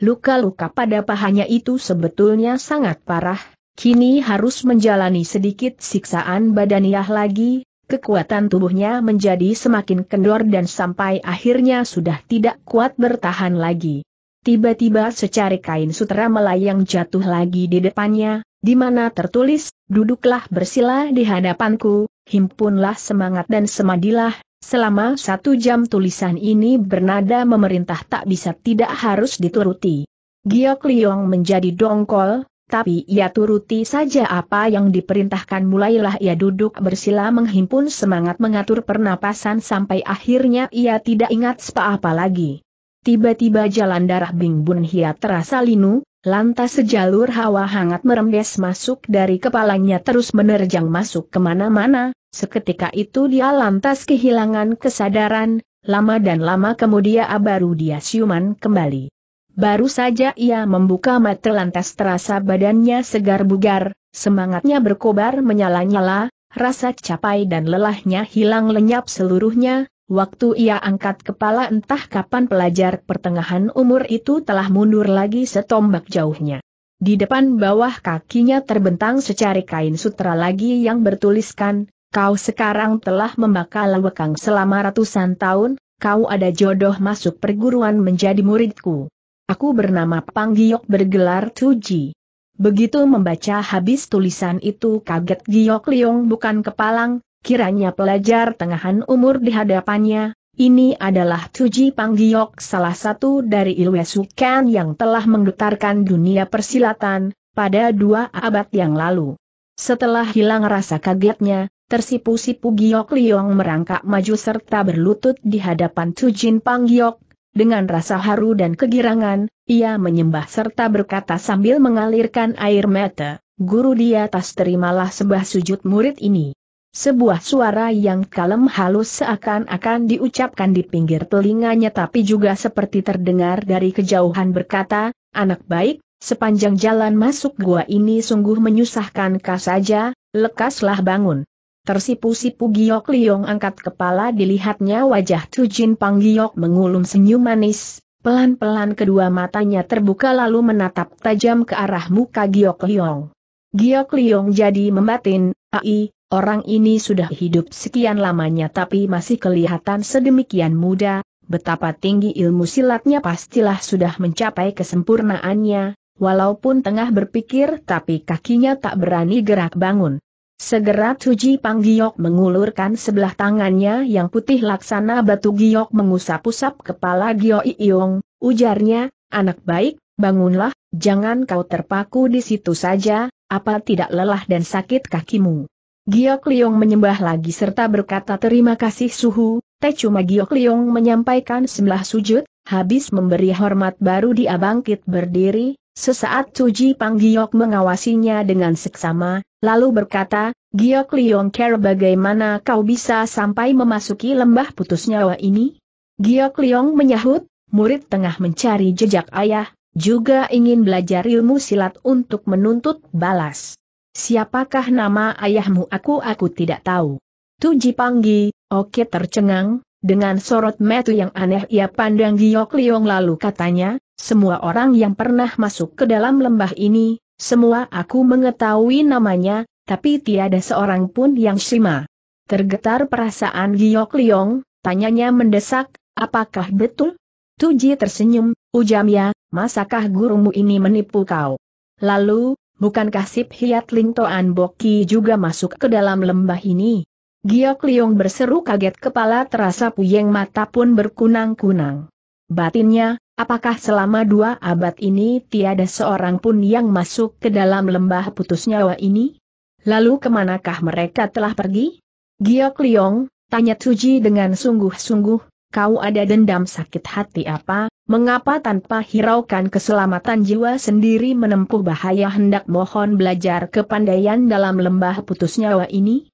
Luka-luka pada pahanya itu sebetulnya sangat parah, kini harus menjalani sedikit siksaan badaniah lagi, kekuatan tubuhnya menjadi semakin kendor dan sampai akhirnya sudah tidak kuat bertahan lagi. Tiba-tiba secari kain sutera melayang jatuh lagi di depannya, di mana tertulis, duduklah bersila di hadapanku, himpunlah semangat dan semadilah, selama satu jam tulisan ini bernada memerintah tak bisa tidak harus dituruti. Giok Liong menjadi dongkol, tapi ia turuti saja apa yang diperintahkan mulailah ia duduk bersila menghimpun semangat mengatur pernapasan sampai akhirnya ia tidak ingat apa-apa lagi. Tiba-tiba jalan darah Bing Bun Hia terasa linu, Lantas sejalur hawa hangat merembes masuk dari kepalanya terus menerjang masuk kemana-mana, seketika itu dia lantas kehilangan kesadaran, lama dan lama kemudian baru dia siuman kembali. Baru saja ia membuka mata lantas terasa badannya segar bugar, semangatnya berkobar menyala-nyala, rasa capai dan lelahnya hilang lenyap seluruhnya, waktu ia angkat kepala entah kapan pelajar pertengahan umur itu telah mundur lagi setombak jauhnya. Di depan bawah kakinya terbentang secari kain sutra lagi yang bertuliskan, kau sekarang telah membakal wekang selama ratusan tahun, kau ada jodoh masuk perguruan menjadi muridku. Aku bernama Panggiok bergelar Tuji. Begitu membaca habis tulisan itu kaget Giok Liong bukan kepalang, kiranya pelajar tengahan umur di hadapannya, ini adalah Tuji Panggiok salah satu dari Ilwesukan yang telah menggetarkan dunia persilatan, pada dua abad yang lalu. Setelah hilang rasa kagetnya, tersipu-sipu Giok Liong merangkak maju serta berlutut di hadapan Tujin Panggiok, dengan rasa haru dan kegirangan, ia menyembah serta berkata sambil mengalirkan air mata, Guru di atas terimalah sebuah sujud murid ini. Sebuah suara yang kalem halus seakan-akan diucapkan di pinggir telinganya tapi juga seperti terdengar dari kejauhan berkata, Anak baik, sepanjang jalan masuk gua ini sungguh menyusahkan kah saja, lekaslah bangun. Tersipu-sipu Giok Liong angkat kepala dilihatnya wajah Jin Pang Giok mengulum senyum manis, pelan-pelan kedua matanya terbuka lalu menatap tajam ke arah muka Giok Liong. Giok Liong jadi membatin, ai, orang ini sudah hidup sekian lamanya tapi masih kelihatan sedemikian muda, betapa tinggi ilmu silatnya pastilah sudah mencapai kesempurnaannya, walaupun tengah berpikir tapi kakinya tak berani gerak bangun. Segera Tuji Panggiok mengulurkan sebelah tangannya yang putih laksana batu giok mengusap-usap kepala Gio Iyong, ujarnya, anak baik, bangunlah, jangan kau terpaku di situ saja, apa tidak lelah dan sakit kakimu. Giok Liong menyembah lagi serta berkata terima kasih suhu, teh cuma Giok Liong menyampaikan sebelah sujud, habis memberi hormat baru dia bangkit berdiri, sesaat Tuji Panggiok mengawasinya dengan seksama, lalu berkata, Giok Leong cara bagaimana kau bisa sampai memasuki lembah putus nyawa ini? Giok Leong menyahut, murid tengah mencari jejak ayah, juga ingin belajar ilmu silat untuk menuntut balas. Siapakah nama ayahmu aku aku tidak tahu. Tuji Panggi, Oke tercengang, dengan sorot metu yang aneh ia pandang Giok Leong lalu katanya, semua orang yang pernah masuk ke dalam lembah ini, semua aku mengetahui namanya, tapi tiada seorang pun yang Shima. Tergetar perasaan Giok Liong, tanyanya mendesak, apakah betul? Tuji tersenyum, ujamnya, masakah gurumu ini menipu kau? Lalu, bukankah Sip Hiat Ling Toan Boki juga masuk ke dalam lembah ini? Giok Liong berseru kaget kepala terasa puyeng mata pun berkunang-kunang. Batinnya, Apakah selama dua abad ini tiada seorang pun yang masuk ke dalam lembah putus nyawa ini? Lalu kemanakah mereka telah pergi? Giok Liong, tanya Suji dengan sungguh-sungguh, kau ada dendam sakit hati apa, mengapa tanpa hiraukan keselamatan jiwa sendiri menempuh bahaya hendak mohon belajar kepandaian dalam lembah putus nyawa ini?